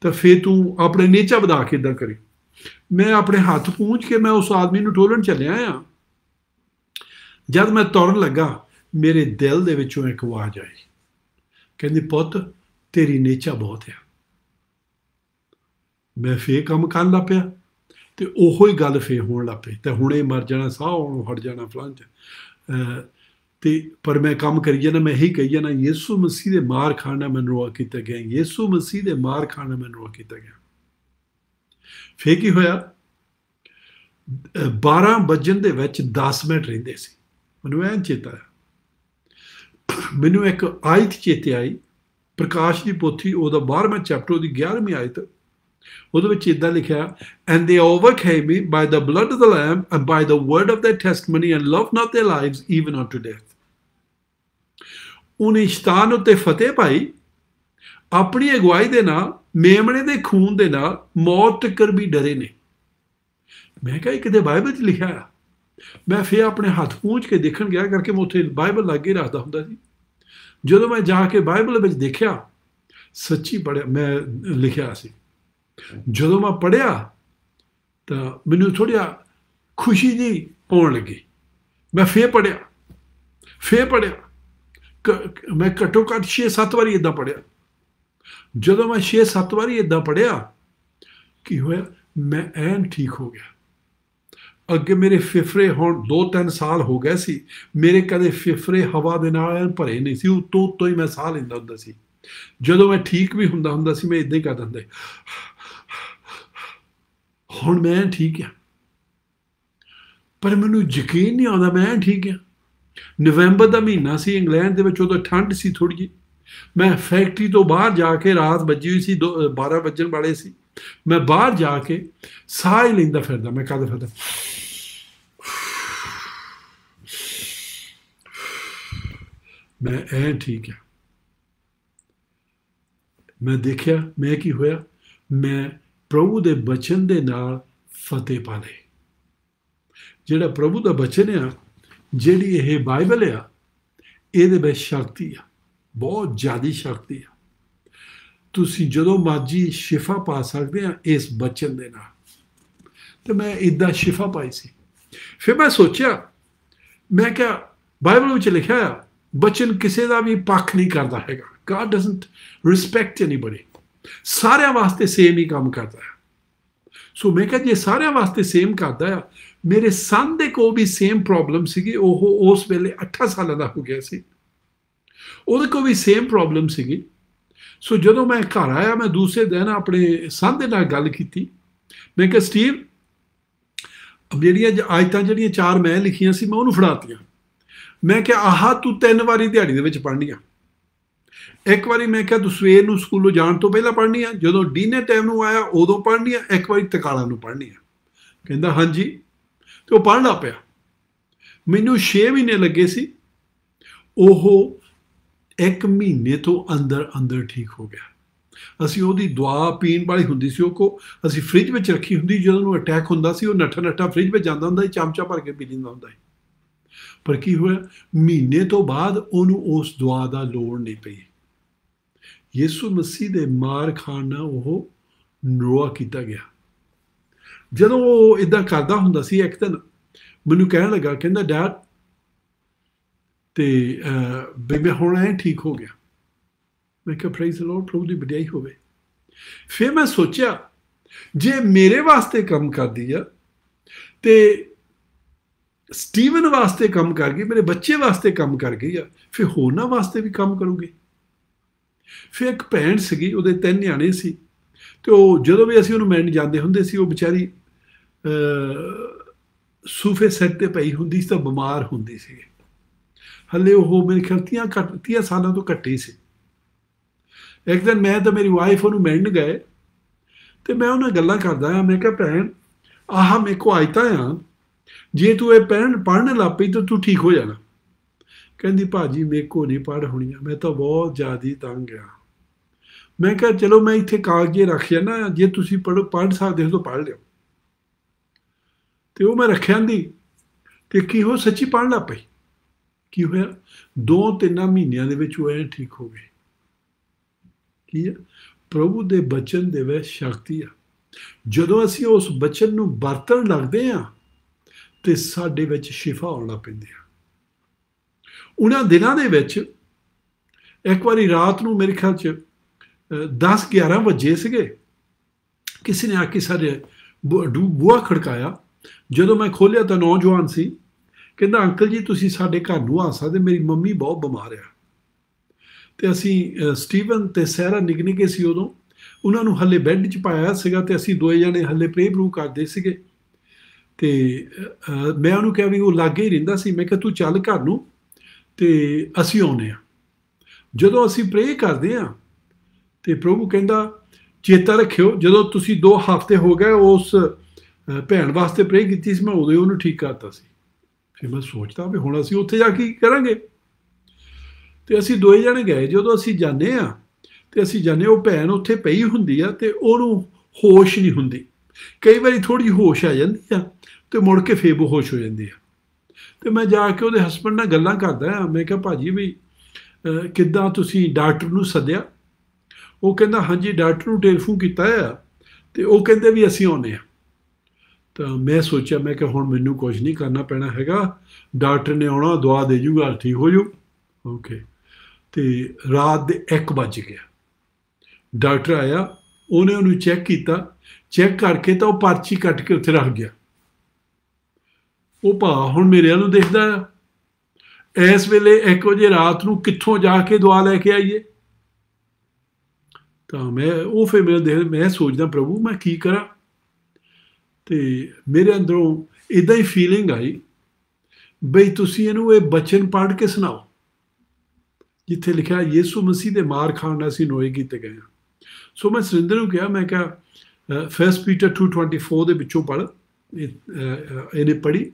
ਤਾਂ ਫੇ ਤੂੰ ਆਪਣੇ ਨੇਚਾ ਵਧਾ ਕੇ ਇਦਾਂ ਕਰੇ ਮੈਂ ਆਪਣੇ ਹੱਥ ਪੂੰਝ ਕੇ ਮੈਂ ਉਸ ਆਦਮੀ ਨੂੰ ਟੋਲਣ ਚੱਲਿਆ ਆ ਜਦ ਮੈਂ ਤੁਰਨ ਲੱਗਾ ਮੇਰੇ ਦਿਲ ਦੇ ਵਿੱਚੋਂ ਇੱਕ ਆਵਾਜ਼ ਆਈ ਕਹਿੰਦੀ ਪੁੱਤ ਤੇਰੀ ਨੇਚਾ ਬਹੁਤ ਆ ਮੈਂ ਫੇ ਕੰਮ ਕਰਨ ਲੱਗ ਪਿਆ ਤੇ ਉਹੋ ਹੀ ਗੱਲ ਫੇ ਹੋਣ ਲੱਗ ਪਈ ਤੇ ਹੁਣੇ ਮਰ ਜਾਣਾ ਸਾਹ ਆਉਣੋਂ ਹਟ ਜਾਣਾ ਫਲਾਂ ਚ ਤੇ ਪਰ ਮੈਂ ਕੰਮ ਕਰੀ ਜਾਣਾ ਮੈਂ ਇਹੀ ਕਹੀ ਜਾਣਾ ਯਿਸੂ ਮਸੀਹ ਦੇ ਮਾਰ ਖਾਣਾ ਮੈਨੂੰ ਰੋਕ ਕੀਤਾ ਗਿਆ ਯਿਸੂ ਮਸੀਹ ਦੇ ਮਾਰ ਖਾਣਾ ਮੈਨੂੰ ਰੋਕ ਕੀਤਾ ਗਿਆ ਫੇ ਕੀ ਹੋਇਆ 12 ਵਜਣ ਦੇ ਵਿੱਚ 10 ਮਿੰਟ ਰਹਿੰਦੇ ਸੀ ਮੈਨੂੰ ਐਂ ਚੇਤਾ ਮੈਨੂੰ ਇੱਕ ਆਇਤ ਚੇਤੇ ਆਈ ਪ੍ਰਕਾਸ਼ ਦੀ ਪੋਥੀ ਉਹਦਾ 12ਵਾਂ ਚੈਪਟਰ ਉਹਦੀ 11ਵੀਂ ਆਇਤ ਉਹਦੇ ਵਿੱਚ ਇਦਾਂ ਲਿਖਿਆ and they overcame me by the blood of the lamb and by the word of the testimony and love not their lives even unto death ਉਹਨੇ ਸ਼ੈਤਾਨ ਉੱਤੇ ਫਤਿਹ ਪਾਈ ਆਪਣੀ ਅਗਵਾਈ ਦੇ ਨਾਲ ਮੇਮਣੇ ਦੇ ਖੂਨ ਦੇ ਨਾਲ ਮੌਤ ਕਰ ਵੀ ਡਰੇ ਨੇ ਮੈਂ ਕਿਹਾ ਕਿਤੇ ਬਾਈਬਲ 'ਚ ਲਿਖਿਆ ਆ ਮੈਂ ਫੇਰ ਆਪਣੇ ਹੱਥ ਪੂੰਝ ਕੇ ਦੇਖਣ ਗਿਆ ਕਰਕੇ ਮੈਂ ਉੱਥੇ ਬਾਈਬਲ ਲਾਗੇ ਰੱਖਦਾ ਹੁੰਦਾ ਸੀ ਜਦੋਂ ਮੈਂ ਜਾ ਕੇ ਬਾਈਬਲ ਵਿੱਚ ਦੇਖਿਆ ਸੱਚੀ ਪੜਿਆ ਮੈਂ ਲਿਖਿਆ ਸੀ ਜਦੋਂ ਮੈਂ ਪੜਿਆ ਤਾਂ ਮੈਨੂੰ ਥੋੜਿਆ ਖੁਸ਼ੀ ਜੀ ਹੋਣ ਲੱਗੀ ਮੈਂ ਫੇਰ ਪੜਿਆ ਫੇਰ ਪੜਿਆ ਮੈਂ ਘਟੋ ਘਟ 6-7 ਵਾਰੀ ਇਦਾਂ ਪੜਿਆ ਜਦੋਂ ਮੈਂ 6-7 ਵਾਰੀ ਇਦਾਂ ਪੜਿਆ ਕੀ ਹੋਇਆ ਮੈਂ ਐਨ ਠੀਕ ਹੋ ਗਿਆ ਅੱਗੇ ਮੇਰੇ ਫਿਫਰੇ ਹੁਣ 2-3 ਸਾਲ ਹੋ ਗਏ ਸੀ ਮੇਰੇ ਕਦੇ ਫਿਫਰੇ ਹਵਾ ਦੇ ਨਾਲ ਭਰੇ ਨਹੀਂ ਸੀ ਉਤੋਂ ਉਤੋਂ ਹੀ ਮੈਂ ਸਾਹ ਲੈਂਦਾ ਹੁੰਦਾ ਸੀ ਜਦੋਂ ਮੈਂ ਠੀਕ ਵੀ ਹੁੰਦਾ ਹੁੰਦਾ ਸੀ ਮੈਂ ਇਦਾਂ ਹੀ ਕਰ ਦਿੰਦਾ ਹੁਣ ਮੈਂ ਠੀਕ ਆ ਪਰ ਮੈਨੂੰ ਯਕੀਨ ਨਹੀਂ ਆਉਂਦਾ ਮੈਂ ਠੀਕ ਆ ਨਵੰਬਰ ਦਾ ਮਹੀਨਾ ਸੀ ਇੰਗਲੈਂਡ ਦੇ ਵਿੱਚ ਉਦੋਂ ਠੰਡ ਸੀ ਥੋੜੀ ਜਿਹੀ ਮੈਂ ਫੈਕਟਰੀ ਤੋਂ ਬਾਹਰ ਜਾ ਕੇ ਰਾਤ ਵੱਜੀ ਹੋਈ ਸੀ 12 ਵੱਜਣ ਵਾਲੇ ਸੀ ਮੈਂ ਬਾਹਰ ਜਾ ਕੇ ਸਾਹ ਹੀ ਲੈਂਦਾ ਫਿਰਦਾ ਮੈਂ ਕਾਹਦਾ ਫਿਰਦਾ ਮੈਂ ਐ ਠੀਕ ਹੈ ਮੈਂ ਦੇਖਿਆ ਮੈਂ ਕੀ ਹੋਇਆ ਮੈਂ ਪ੍ਰਭੂ ਦੇ ਬਚਨ ਦੇ ਨਾਲ ਫਤਿਹ ਪਾ ਲਈ ਜਿਹੜਾ ਪ੍ਰਭੂ ਦਾ ਬਚਨ ਆ ਜਿਹੜੀ ਇਹ ਬਾਈਬਲ ਆ ਇਹਦੇ ਵਿੱਚ ਸ਼ਕਤੀ ਆ ਬਹੁਤ ਜ਼ਿਆਦੀ ਸ਼ਕਤੀ ਆ ਤੁਸੀਂ ਜਦੋਂ ਮਰਜੀ ਸ਼ਿਫਾ ਪਾ ਸਕਦੇ ਆ ਇਸ ਬਚਨ ਦੇ ਨਾਲ ਤੇ ਮੈਂ ਇਦਾਂ ਸ਼ਿਫਾ ਪਾਈ ਸੀ ਫਿਰ ਮੈਂ ਸੋਚਿਆ ਮੈਂ ਕਿਹਾ ਬਾਈਬਲ ਵਿੱਚ ਲਿਖਿਆ ਆ ਬਚਨ ਕਿਸੇ ਦਾ ਵੀ ਪੱਖ ਨਹੀਂ ਕਰਦਾ ਹੈਗਾ ਗੋਡ ਡਸਨਟ ਰਿਸਪੈਕਟ ਐਨੀਬਾਡੀ ਸਾਰਿਆਂ ਵਾਸਤੇ ਸੇਮ ਹੀ ਕੰਮ ਕਰਦਾ ਹੈ ਸੋ ਮੈਂ ਕਿਹਾ ਜੇ ਸਾਰਿਆਂ ਵਾਸਤੇ ਸੇਮ ਕਰਦਾ ਆ ਮੇਰੇ ਸੰਨ ਦੇ ਕੋ ਵੀ ਸੇਮ ਪ੍ਰੋਬਲਮ ਸੀਗੀ ਉਹ ਉਸ ਵੇਲੇ 8 ਸਾਲਾਂ ਦਾ ਹੋ ਗਿਆ ਸੀ ਉਹਦੇ ਕੋ ਵੀ ਸੇਮ ਪ੍ਰੋਬਲਮ ਸੀਗੀ ਸੋ ਜਦੋਂ ਮੈਂ ਘਰ ਆਇਆ ਮੈਂ ਦੂਸਰੇ ਦਿਨ ਆਪਣੇ ਸੰਨ ਦੇ ਨਾਲ ਗੱਲ ਕੀਤੀ ਮੈਂ ਕਿਹਾ ਸਟੀਵ ਜਿਹੜੀਆਂ ਅੱਜ ਤਾਂ ਜਿਹੜੀਆਂ ਚਾਰ ਮੈਂ ਲਿਖੀਆਂ ਸੀ ਮੈਂ ਉਹਨੂੰ ਫੜਾਤੀਆਂ ਮੈਂ ਕਿਹਾ ਆਹਾ ਤੂੰ ਤਿੰਨ ਵਾਰੀ ਦਿਹਾੜੀ ਦੇ ਵਿੱਚ ਪੜ੍ਹਨੀਆਂ ਇੱਕ ਵਾਰੀ ਮੈਂ ਕਿਹਾ ਤੂੰ ਸਵੇਰ ਨੂੰ ਸਕੂਲੋਂ ਜਾਣ ਤੋਂ ਪਹਿਲਾਂ ਪੜ੍ਹਨੀ ਆ ਜਦੋਂ ਡੀਨੇ ਟਾਈਮ ਨੂੰ ਆਇਆ ਉਦੋਂ ਪੜ੍ਹਨੀ ਆ ਇੱਕ ਵਾਰੀ ਤਕਾਲਾ ਨੂੰ ਪੜ੍ਹਨੀ ਆ ਕਹਿੰਦਾ ਹਾਂਜੀ ਤੇ ਉਹ ਪੜ੍ਹਨਾ ਪਿਆ ਮੈਨੂੰ 6 ਮਹੀਨੇ ਲੱਗੇ ਸੀ ਉਹ 1 ਮਹੀਨੇ ਤੋਂ ਅੰਦਰ ਅੰਦਰ ਠੀਕ ਹੋ ਗਿਆ ਅਸੀਂ ਉਹਦੀ ਦਵਾ ਪੀਣ ਵਾਲੀ ਹੁੰਦੀ ਸੀ ਉਹ ਕੋ ਅਸੀਂ ਫ੍ਰਿਜ ਵਿੱਚ ਰੱਖੀ ਹੁੰਦੀ ਜਦੋਂ ਉਹਨੂੰ ਅਟੈਕ ਹੁੰਦਾ ਸੀ ਉਹ ਨੱਠਾ ਨੱਠਾ ਫ੍ਰਿਜ ਵਿੱਚ ਜਾਂਦਾ ਹੁੰਦਾ ਸੀ ਚਮਚਾ ਭਰ ਕੇ ਪੀ ਲੈਂਦਾ ਹੁੰਦਾ ਸੀ ਪਰ ਕੀ ਹੋਇਆ ਮਹੀਨੇ ਤੋਂ ਬਾਅਦ ਉਹਨੂੰ ਉਸ ਦਵਾ ਦਾ ਲੋੜ ਨਹੀਂ ਪਈ ਯਿਸੂ ਮਸੀਹ ਦੇ ਮਾਰ ਖਾਣ ਨਾਲ ਉਹ ਨਰਵਾ ਕੀਤਾ ਗਿਆ ਜਦੋਂ ਉਹ ਇਦਾਂ ਕਰਦਾ ਹੁੰਦਾ ਸੀ ਇੱਕ ਦਿਨ ਮੈਨੂੰ ਕਹਿਣ ਲੱਗਾ ਕਹਿੰਦਾ ਡੈਡ ਤੇ ਬੇਬੇ ਹੁਣ ਐ ਠੀਕ ਹੋ ਗਿਆ ਮੈਂ ਕਿਹਾ ਪ੍ਰੇਜ਼ ਲਾਰਡ ਪ੍ਰਭੂ ਦੀ ਬੜਾਈ ਹੋਵੇ ਫਿਰ ਮੈਂ ਸੋਚਿਆ ਜੇ ਮੇਰੇ ਵਾਸਤੇ ਕੰਮ ਕਰਦੀ ਆ ਤੇ ਸਟੀਵਨ ਵਾਸਤੇ ਕੰਮ ਕਰ ਗਈ ਮੇਰੇ ਬੱਚੇ ਵਾਸਤੇ ਕੰਮ ਕਰ ਗਈ ਆ ਫਿਰ ਹੋਰਨਾਂ ਵਾਸਤੇ ਵੀ ਕੰਮ ਕਰੂਗੀ ਫਿਰ ਇੱਕ ਭੈਣ ਸੀਗੀ ਉਹਦੇ ਤਿੰਨ ਨਿਆਣੇ ਸੀ ਤੇ ਉਹ ਜਦੋਂ ਵੀ ਅਸੀਂ ਉਹਨੂੰ ਮਿਲਣ ਜਾਂਦੇ ਹੁੰਦੇ ਸੀ ਉਹ ਵਿਚਾਰੀ ਸੂਫੇ ਸੈੱਟ ਤੇ ਪਈ ਹੁੰਦੀ ਸੀ ਤਾਂ ਬਿਮਾਰ ਹੁੰਦੀ ਸੀ ਹੱਲੇ ਉਹ ਮੇਰੇ ਖਰਤੀਆਂ ਘਟਤੀਆਂ ਸਾਲਾਂ ਤੋਂ ਕੱਟੀ ਸੀ ਇੱਕ ਦਿਨ ਮੈਂ ਤਾਂ ਮੇਰੀ ਵਾਈਫ ਉਹਨੂੰ ਮਿਲਣ ਗਏ ਤੇ ਮੈਂ ਉਹਨਾਂ ਗੱਲਾਂ ਕਰਦਾ ਆ ਮੈਂ ਕਿਹਾ ਭੈਣ ਆਹ ਮੇਕੋ ਆਇਤਾ ਆ ਜੇ ਤੂੰ ਇਹ ਪੈਣ ਪੜਨ ਲੱਪੀ ਤਾਂ ਤੂੰ ਠੀਕ ਹੋ ਜਾਣਾ ਕਹਿੰਦੀ ਭਾਜੀ ਮੇਕੋ ਨਹੀਂ ਪੜ ਹੋਣੀਆਂ ਮੈਂ ਤਾਂ ਬਹੁਤ ਜ਼ਿਆਦੀ ਤੰਗ ਆ ਮੈਂ ਕਿਹਾ ਚਲੋ ਮੈਂ ਇੱਥੇ ਕਾਗਜ਼ੇ ਰੱਖਿਆ ਨਾ ਜੇ ਤੁਸੀਂ ਪੜ ਪੜ ਸਕਦੇ ਹੋ ਤਾਂ ਪੜ ਲਿਓ ਤੇ ਉਹ ਮੈਂ ਰੱਖਿਆ ਦੀ ਤੇ ਕੀ ਹੋ ਸੱਚੀ ਪੜ ਲਾ ਪਈ ਕੀ ਹੋਇਆ ਦੋ ਤਿੰਨ ਮਹੀਨਿਆਂ ਦੇ ਵਿੱਚ ਉਹ ਐ ਠੀਕ ਹੋ ਗਏ ਕੀ ਹੈ ਪ੍ਰਭੂ ਦੇ ਬਚਨ ਦੇ ਵਿੱਚ ਸ਼ਕਤੀ ਆ ਜਦੋਂ ਅਸੀਂ ਉਸ ਬਚਨ ਨੂੰ ਵਰਤਣ ਲੱਗਦੇ ਆ ਤੇ ਸਾਡੇ ਵਿੱਚ ਸ਼ਿਫਾ ਆਉਣਾ ਪੈਂਦੀ ਆ ਉਹਨਾਂ ਦਿਨਾਂ ਦੇ ਵਿੱਚ ਇੱਕ ਵਾਰੀ ਰਾਤ ਨੂੰ ਮੇਰੇ ਖਿਆਲ 'ਚ 10 11 ਵਜੇ ਸੀਗੇ ਕਿਸੇ ਨੇ ਆ ਕੇ ਸਾਡੇ ਬੂਆ ਖੜਕਾਇਆ ਜਦੋਂ ਮੈਂ ਖੋਲਿਆ ਤਾਂ ਨੌਜਵਾਨ ਸੀ ਕਹਿੰਦਾ ਅੰਕਲ ਜੀ ਤੁਸੀਂ ਸਾਡੇ ਘਰ ਨੂੰ ਆ ਸਕਦੇ ਮੇਰੀ ਮੰਮੀ ਬਹੁਤ ਬਿਮਾਰ ਆ ਤੇ ਅਸੀਂ ਸਟੀਵਨ ਤੇ ਸਹਿਰਾ ਨਿਗਨਿਕੇ ਸੀ ਉਦੋਂ ਉਹਨਾਂ ਨੂੰ ਹੱਲੇ ਬੈੱਡ 'ਚ ਪਾਇਆ ਸੀਗਾ ਤੇ ਅਸੀਂ ਦੋਏ ਜਣੇ ਹੱਲੇ ਪ੍ਰੇਮ ਰੂ ਕਰਦੇ ਸੀਗੇ ਤੇ ਮੈਂ ਉਹਨੂੰ ਕਿਹਾ ਵੀ ਉਹ ਲਾਗੇ ਹੀ ਰਹਿੰਦਾ ਸੀ ਮੈਂ ਕਿਹਾ ਤੂੰ ਚੱਲ ਘਰ ਨੂੰ ਤੇ ਅਸੀਂ ਆਉਨੇ ਆ ਜਦੋਂ ਅਸੀਂ ਪ੍ਰੇ ਕਰਦੇ ਆ ਤੇ ਪ੍ਰਭੂ ਕਹਿੰਦਾ ਚੇਤਾ ਰੱਖਿਓ ਜਦੋਂ ਤੁਸੀਂ 2 ਹਫ਼ਤੇ ਹੋ ਗਏ ਉਸ ਭੈਣ ਵਾਸਤੇ ਪ੍ਰੇ ਕੀਤੀ ਸੀ ਮੈਂ ਉਦੋਂ ਉਹਨੂੰ ਠੀਕ ਕਰਤਾ ਸੀ ਫਿਰ ਮੈਂ ਸੋਚਦਾ ਵੀ ਹੁਣ ਅਸੀਂ ਉੱਥੇ ਜਾ ਕੇ ਕਰਾਂਗੇ ਤੇ ਅਸੀਂ ਦੋਏ ਜਣੇ ਗਏ ਜਦੋਂ ਅਸੀਂ ਜਾਂਦੇ ਆ ਤੇ ਅਸੀਂ ਜਾਂਦੇ ਉਹ ਭੈਣ ਉੱਥੇ ਪਈ ਹੁੰਦੀ ਆ ਤੇ ਉਹਨੂੰ ਹੋਸ਼ ਨਹੀਂ ਹੁੰਦੀ ਕਈ ਵਾਰੀ ਥੋੜੀ ਹੋਸ਼ ਆ ਜਾਂਦੀ ਆ ਤੇ ਮੁੜ ਕੇ ਫੇਰ ਬੇਹੋਸ਼ ਹੋ ਜਾਂਦੀ ਆ ਤੇ ਮੈਂ ਜਾ ਕੇ ਉਹਦੇ ਹਸਬੰਡ ਨਾਲ ਗੱਲਾਂ ਕਰਦਾ ਹਾਂ ਮੈਂ ਕਿਹਾ ਭਾਜੀ ਵੀ ਕਿੱਦਾਂ ਤੁਸੀਂ ਡਾਕਟਰ ਨੂੰ ਸੱਦਿਆ ਉਹ ਕਹਿੰਦਾ ਹਾਂਜੀ ਡਾਕਟਰ ਨੂੰ ਟੈਲੀਫੋਨ ਕੀਤਾ ਆ ਤੇ ਉਹ ਕਹਿੰਦੇ ਵੀ ਅਸੀਂ ਆਉਨੇ ਆ ਤਾਂ ਮੈਂ ਸੋਚਿਆ ਮੈਂ ਕਿ ਹੁਣ ਮੈਨੂੰ ਕੁਝ ਨਹੀਂ ਕਰਨਾ ਪੈਣਾ ਹੈਗਾ ਡਾਕਟਰ ਨੇ ਆਉਣਾ ਦਵਾ ਦੇ ਜੂਗਾ ਠੀਕ ਹੋ ਜੂ ਓਕੇ ਤੇ ਰਾਤ ਦੇ 1 ਵਜ ਗਿਆ ਡਾਕਟਰ ਆਇਆ ਉਹਨੇ ਉਹਨੂੰ ਚੈੱਕ ਕੀਤਾ ਚੈੱਕ ਕਰਕੇ ਤਾਂ ਉਹ ਪਰਚੀ ਕੱਟ ਕੇ ਉੱਥੇ ਰੱਖ ਗਿਆ ਉਹ ਭਾ ਹੁਣ ਮੇਰੇ ਨੂੰ ਦੇਖਦਾ ਐਸ ਇਸ ਵੇਲੇ ਇੱਕੋ ਜੇ ਰਾਤ ਨੂੰ ਕਿੱਥੋਂ ਜਾ ਕੇ ਦੁਆ ਲੈ ਕੇ ਆਈਏ ਤਾਂ ਮੈਂ ਉਹ ਫੇ ਮੇਰੇ ਦੇਖ ਮੈਂ ਸੋਚਦਾ ਪ੍ਰਭੂ ਮੈਂ ਕੀ ਕਰਾਂ ਤੇ ਮੇਰੇ ਅੰਦਰੋਂ ਇਦਾਂ ਹੀ ਫੀਲਿੰਗ ਆਈ ਬਈ ਤੁਸੀਂ ਇਹਨੂੰ ਇਹ ਬਚਨ ਪੜ੍ਹ ਕੇ ਸੁਣਾਓ ਜਿੱਥੇ ਲਿਖਿਆ ਯੀਸੂ ਮਸੀਹ ਦੇ ਮਾਰ ਖਾਣ ਨਾਲ ਅਸੀਂ ਨੋਏ ਕੀਤੇ ਗਏ ਸੋ ਮੈਂ ਸੁਰਿੰਦਰ ਨੂੰ ਕਿਹਾ ਮੈਂ ਕਿਹਾ ਫਰਸਟ ਪੀਟਰ 2:24 ਦੇ ਵਿੱਚੋਂ ਪੜ੍ਹ ਇਹਨੇ ਪੜ੍ਹੀ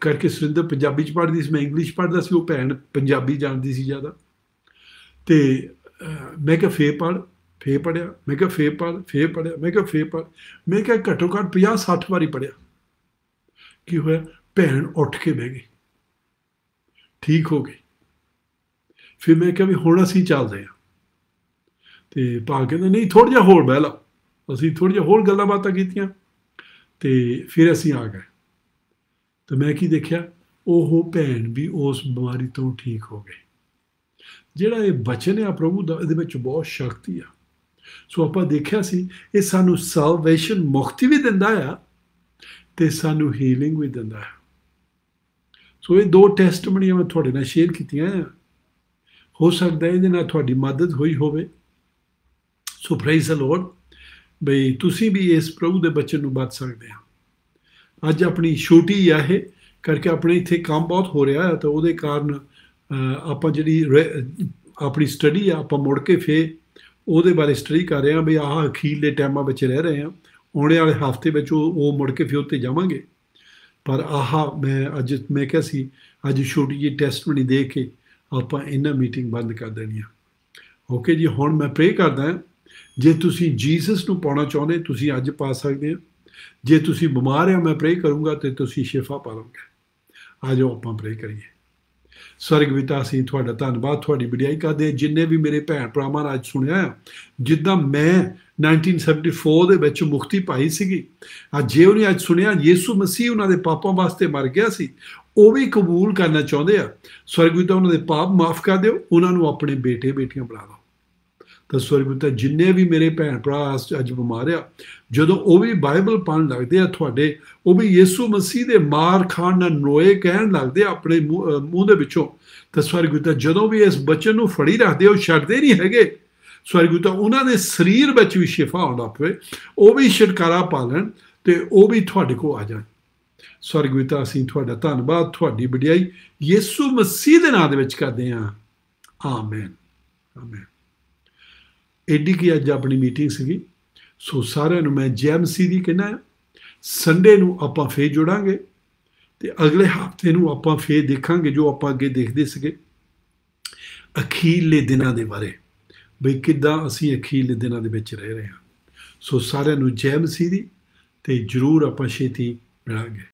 ਕਰਕੇ ਸੁਰਿੰਦਰ ਪੰਜਾਬੀ ਚ ਪੜ੍ਹਦੀ ਸੀ ਮੈਂ ਇੰਗਲਿਸ਼ ਪੜ੍ਹਦਾ ਸੀ ਉਹ ਭੈਣ ਪੰਜਾਬੀ ਜਾਣਦੀ ਸੀ ਜ਼ਿਆਦਾ ਤੇ ਮੈਂ ਕਿਹਾ ਫੇ ਪੜ ਫੇ ਪੜਿਆ ਮੈਂ ਕਿਹਾ ਫੇ ਪੜ ਫੇ ਪੜਿਆ ਮੈਂ ਕਿਹਾ ਫੇ ਪੜ ਮੈਂ ਕਿਹਾ ਘੱਟੋ ਘੱਟ 50 60 ਵਾਰੀ ਪੜਿਆ ਕੀ ਹੋਇਆ ਭੈਣ ਉੱਠ ਕੇ ਬਹਿ ਗਈ ਠੀਕ ਹੋ ਗਈ ਫਿਰ ਮੈਂ ਕਿਹਾ ਵੀ ਹੁਣ ਅਸੀਂ ਚੱਲਦੇ ਆ ਤੇ ਪਾ ਕਹਿੰਦਾ ਨਹੀਂ ਥੋੜਾ ਜਿਹਾ ਹੋਰ ਬਹਿ ਲਾ ਅਸੀਂ ਥੋੜਾ ਜਿਹਾ ਹੋਰ ਗੱਲਾਂ ਬਾਤਾਂ ਕੀਤੀਆਂ ਤੇ ਫਿਰ ਅਸੀਂ ਆ ਗਏ ਤਾਂ ਮੈਂ ਕੀ ਦੇਖਿਆ ਉਹ ਭੈਣ ਵੀ ਉਸ ਬਿਮਾਰੀ ਤੋਂ ਠੀਕ ਹੋ ਗਈ ਜਿਹੜਾ ਇਹ ਬਚਨ ਹੈ ਪ੍ਰਭੂ ਦਾ ਇਹਦੇ ਵਿੱਚ ਬਹੁਤ ਸ਼ਕਤੀ ਆ ਸੋ ਆਪਾਂ ਦੇਖਿਆ ਸੀ ਇਹ ਸਾਨੂੰ ਸਲਵੇਸ਼ਨ ਮੁਕਤੀ ਵੀ ਦਿੰਦਾ ਆ ਤੇ ਸਾਨੂੰ ਹੀਲਿੰਗ ਵੀ ਦਿੰਦਾ ਆ ਸੋ ਇਹ ਦੋ ਟੈਸਟਮਨੀਆਂ ਮੈਂ ਤੁਹਾਡੇ ਨਾਲ ਸ਼ੇਅਰ ਕੀਤੀਆਂ ਆ ਹੋ ਸਕਦਾ ਇਹਦੇ ਨਾਲ ਤੁਹਾਡੀ ਮਦਦ ਹੋਈ ਹੋਵੇ ਸੋ ਪ੍ਰੇਜ਼ ਦ ਲਾਰਡ ਬਈ ਤੁਸੀਂ ਵੀ ਇਸ ਪ੍ਰਭੂ ਦੇ ਬਚਨ ਨੂੰ ਬਚ ਸਕਦੇ ਆ ਅੱਜ ਆਪਣੀ ਛੋਟੀ ਆ ਇਹ ਕਰਕੇ ਆਪਣੇ ਇੱਥੇ ਕੰਮ ਬਹੁਤ ਹੋ ਰਿਹਾ ਹੈ ਤਾਂ ਉਹਦੇ ਕਾਰਨ ਆਪਾਂ ਜਿਹੜੀ ਆਪਣੀ ਸਟੱਡੀ ਆ ਆਪਾਂ ਮੁੜ ਕੇ ਫੇ ਉਹਦੇ ਬਾਰੇ ਸਟੱਡੀ ਕਰ ਰਹੇ ਆ ਵੀ ਆਹ ਅਖੀਰਲੇ ਟਾਈਮਾਂ ਵਿੱਚ ਰਹਿ ਰਹੇ ਆ ਆਉਣੇ ਵਾਲੇ ਹਫਤੇ ਵਿੱਚ ਉਹ ਮੁੜ ਕੇ ਫੇ ਉੱਤੇ ਜਾਵਾਂਗੇ ਪਰ ਆਹ ਮੈਂ ਅੱਜ ਮੈਂ ਕਿਹਾ ਸੀ ਅੱਜ ਛੋਟੀ ਜੀ ਟੈਸਟ ਮਣੀ ਦੇ ਕੇ ਆਪਾਂ ਇਹਨਾਂ ਮੀਟਿੰਗ ਬੰਦ ਕਰ ਦੇਣੀ ਆ ਓਕੇ ਜੀ ਹੁਣ ਮੈਂ ਪ੍ਰੇ ਕਰਦਾ ਜੇ ਤੁਸੀਂ ਜੀਸਸ ਨੂੰ ਪਾਉਣਾ ਚਾਹੁੰਦੇ ਤੁਸੀਂ ਅੱਜ ਪਾ ਸਕਦੇ ਆ ਜੇ ਤੁਸੀਂ ਬਿਮਾਰ ਹੋ ਮੈਂ ਪ੍ਰੇ ਕਰੂੰਗਾ ਤੇ ਤੁਸੀਂ ਸ਼ਿਫਾ ਪਾਓਗੇ ਆ ਜਾਓ ਆਪਾਂ ਪ੍ਰੇ ਕਰੀਏ ਸਵਰਗ ਪਿਤਾ ਸੀ ਤੁਹਾਡਾ ਧੰਨਵਾਦ ਤੁਹਾਡੀ ਵਡਿਆਈ ਕਰਦੇ ਜਿੰਨੇ ਵੀ ਮੇਰੇ ਭੈਣ ਭਰਾਵਾਂ ਨੇ ਅੱਜ ਸੁਣਿਆ ਜਿੱਦਾਂ ਮੈਂ 1974 ਦੇ ਵਿੱਚ ਮੁਕਤੀ ਪਾਈ ਸੀਗੀ ਆ ਜੇ ਉਹਨੇ ਅੱਜ ਸੁਣਿਆ ਯੀਸੂ ਮਸੀਹ ਉਹਨਾਂ ਦੇ ਪਾਪਾਂ ਵਾਸਤੇ ਮਰ ਗਿਆ ਸੀ ਉਹ ਵੀ ਕਬੂਲ ਕਰਨਾ ਚਾਹੁੰਦੇ ਆ ਸਵਰਗ ਪਿਤਾ ਉਹਨਾਂ ਦੇ ਪਾਪ ਮਾਫ ਕਰ ਦਿਓ ਉਹਨਾਂ ਨੂੰ ਆਪਣੇ ਬੇਟੇ ਬੇਟੀਆਂ ਬਣਾ ਦਿਓ ਤਾਂ ਸਵਰਗਦੂਤਾ ਜਿੰਨੇ ਵੀ ਮੇਰੇ ਭੈਣ ਭਰਾ ਅੱਜ ਬਿਮਾਰ ਆ ਜਦੋਂ ਉਹ ਵੀ ਬਾਈਬਲ ਪੜਨ ਲੱਗਦੇ ਆ ਤੁਹਾਡੇ ਉਹ ਵੀ ਯਿਸੂ ਮਸੀਹ ਦੇ ਮਾਰ ਖਾਣ ਨਾਲ ਨੋਏ ਕਹਿਣ ਲੱਗਦੇ ਆ ਆਪਣੇ ਮੂੰਹ ਦੇ ਵਿੱਚੋਂ ਤਾਂ ਸਵਰਗਦੂਤਾ ਜਦੋਂ ਵੀ ਇਸ ਬੱਚੇ ਨੂੰ ਫੜੀ ਰੱਖਦੇ ਉਹ ਛੱਡਦੇ ਨਹੀਂ ਹੈਗੇ ਸਵਰਗਦੂਤਾ ਉਹਨਾਂ ਦੇ ਸਰੀਰ ਵਿੱਚ ਵੀ ਸ਼ਿਫਾ ਹੋਣਾ ਪਵੇ ਉਹ ਵੀ ਛੁਟਕਾਰਾ ਪਾ ਲੈਣ ਤੇ ਉਹ ਵੀ ਤੁਹਾਡੇ ਕੋ ਆ ਜਾਣ ਸਵਰਗਦੂਤਾ ਅਸੀਂ ਤੁਹਾਡਾ ਧੰਨਵਾਦ ਤੁਹਾਡੀ ਵਡਿਆਈ ਯਿਸੂ ਮਸੀਹ ਦੇ ਨਾਮ ਦੇ ਵਿੱਚ ਕਰਦੇ ਆ ਆਮੇਨ ਆਮੇਨ ਐਡੀ ਕੀ ਅੱਜ ਆਪਣੀ ਮੀਟਿੰਗ ਸੀਗੀ ਸੋ ਸਾਰਿਆਂ ਨੂੰ ਮੈਂ ਜੀਐਮਸੀ ਦੀ ਕਹਿੰਦਾ ਸੰਡੇ ਨੂੰ ਆਪਾਂ ਫੇਰ ਜੁੜਾਂਗੇ ਤੇ ਅਗਲੇ ਹਫਤੇ ਨੂੰ ਆਪਾਂ ਫੇਰ ਦੇਖਾਂਗੇ ਜੋ ਆਪਾਂ ਅੱਗੇ ਦੇਖਦੇ ਸੀਗੇ ਅਖੀਲੇ ਦਿਨਾਂ ਦੇ ਬਾਰੇ ਬਈ ਕਿੱਦਾਂ ਅਸੀਂ ਅਖੀਲੇ ਦਿਨਾਂ ਦੇ ਵਿੱਚ ਰਹਿ ਰਹੇ ਹਾਂ ਸੋ ਸਾਰਿਆਂ ਨੂੰ ਜੈਮਸੀ ਦੀ ਤੇ ਜਰੂਰ ਆਪਾਂ ਛੇਤੀ ਮਿਲਾਂਗੇ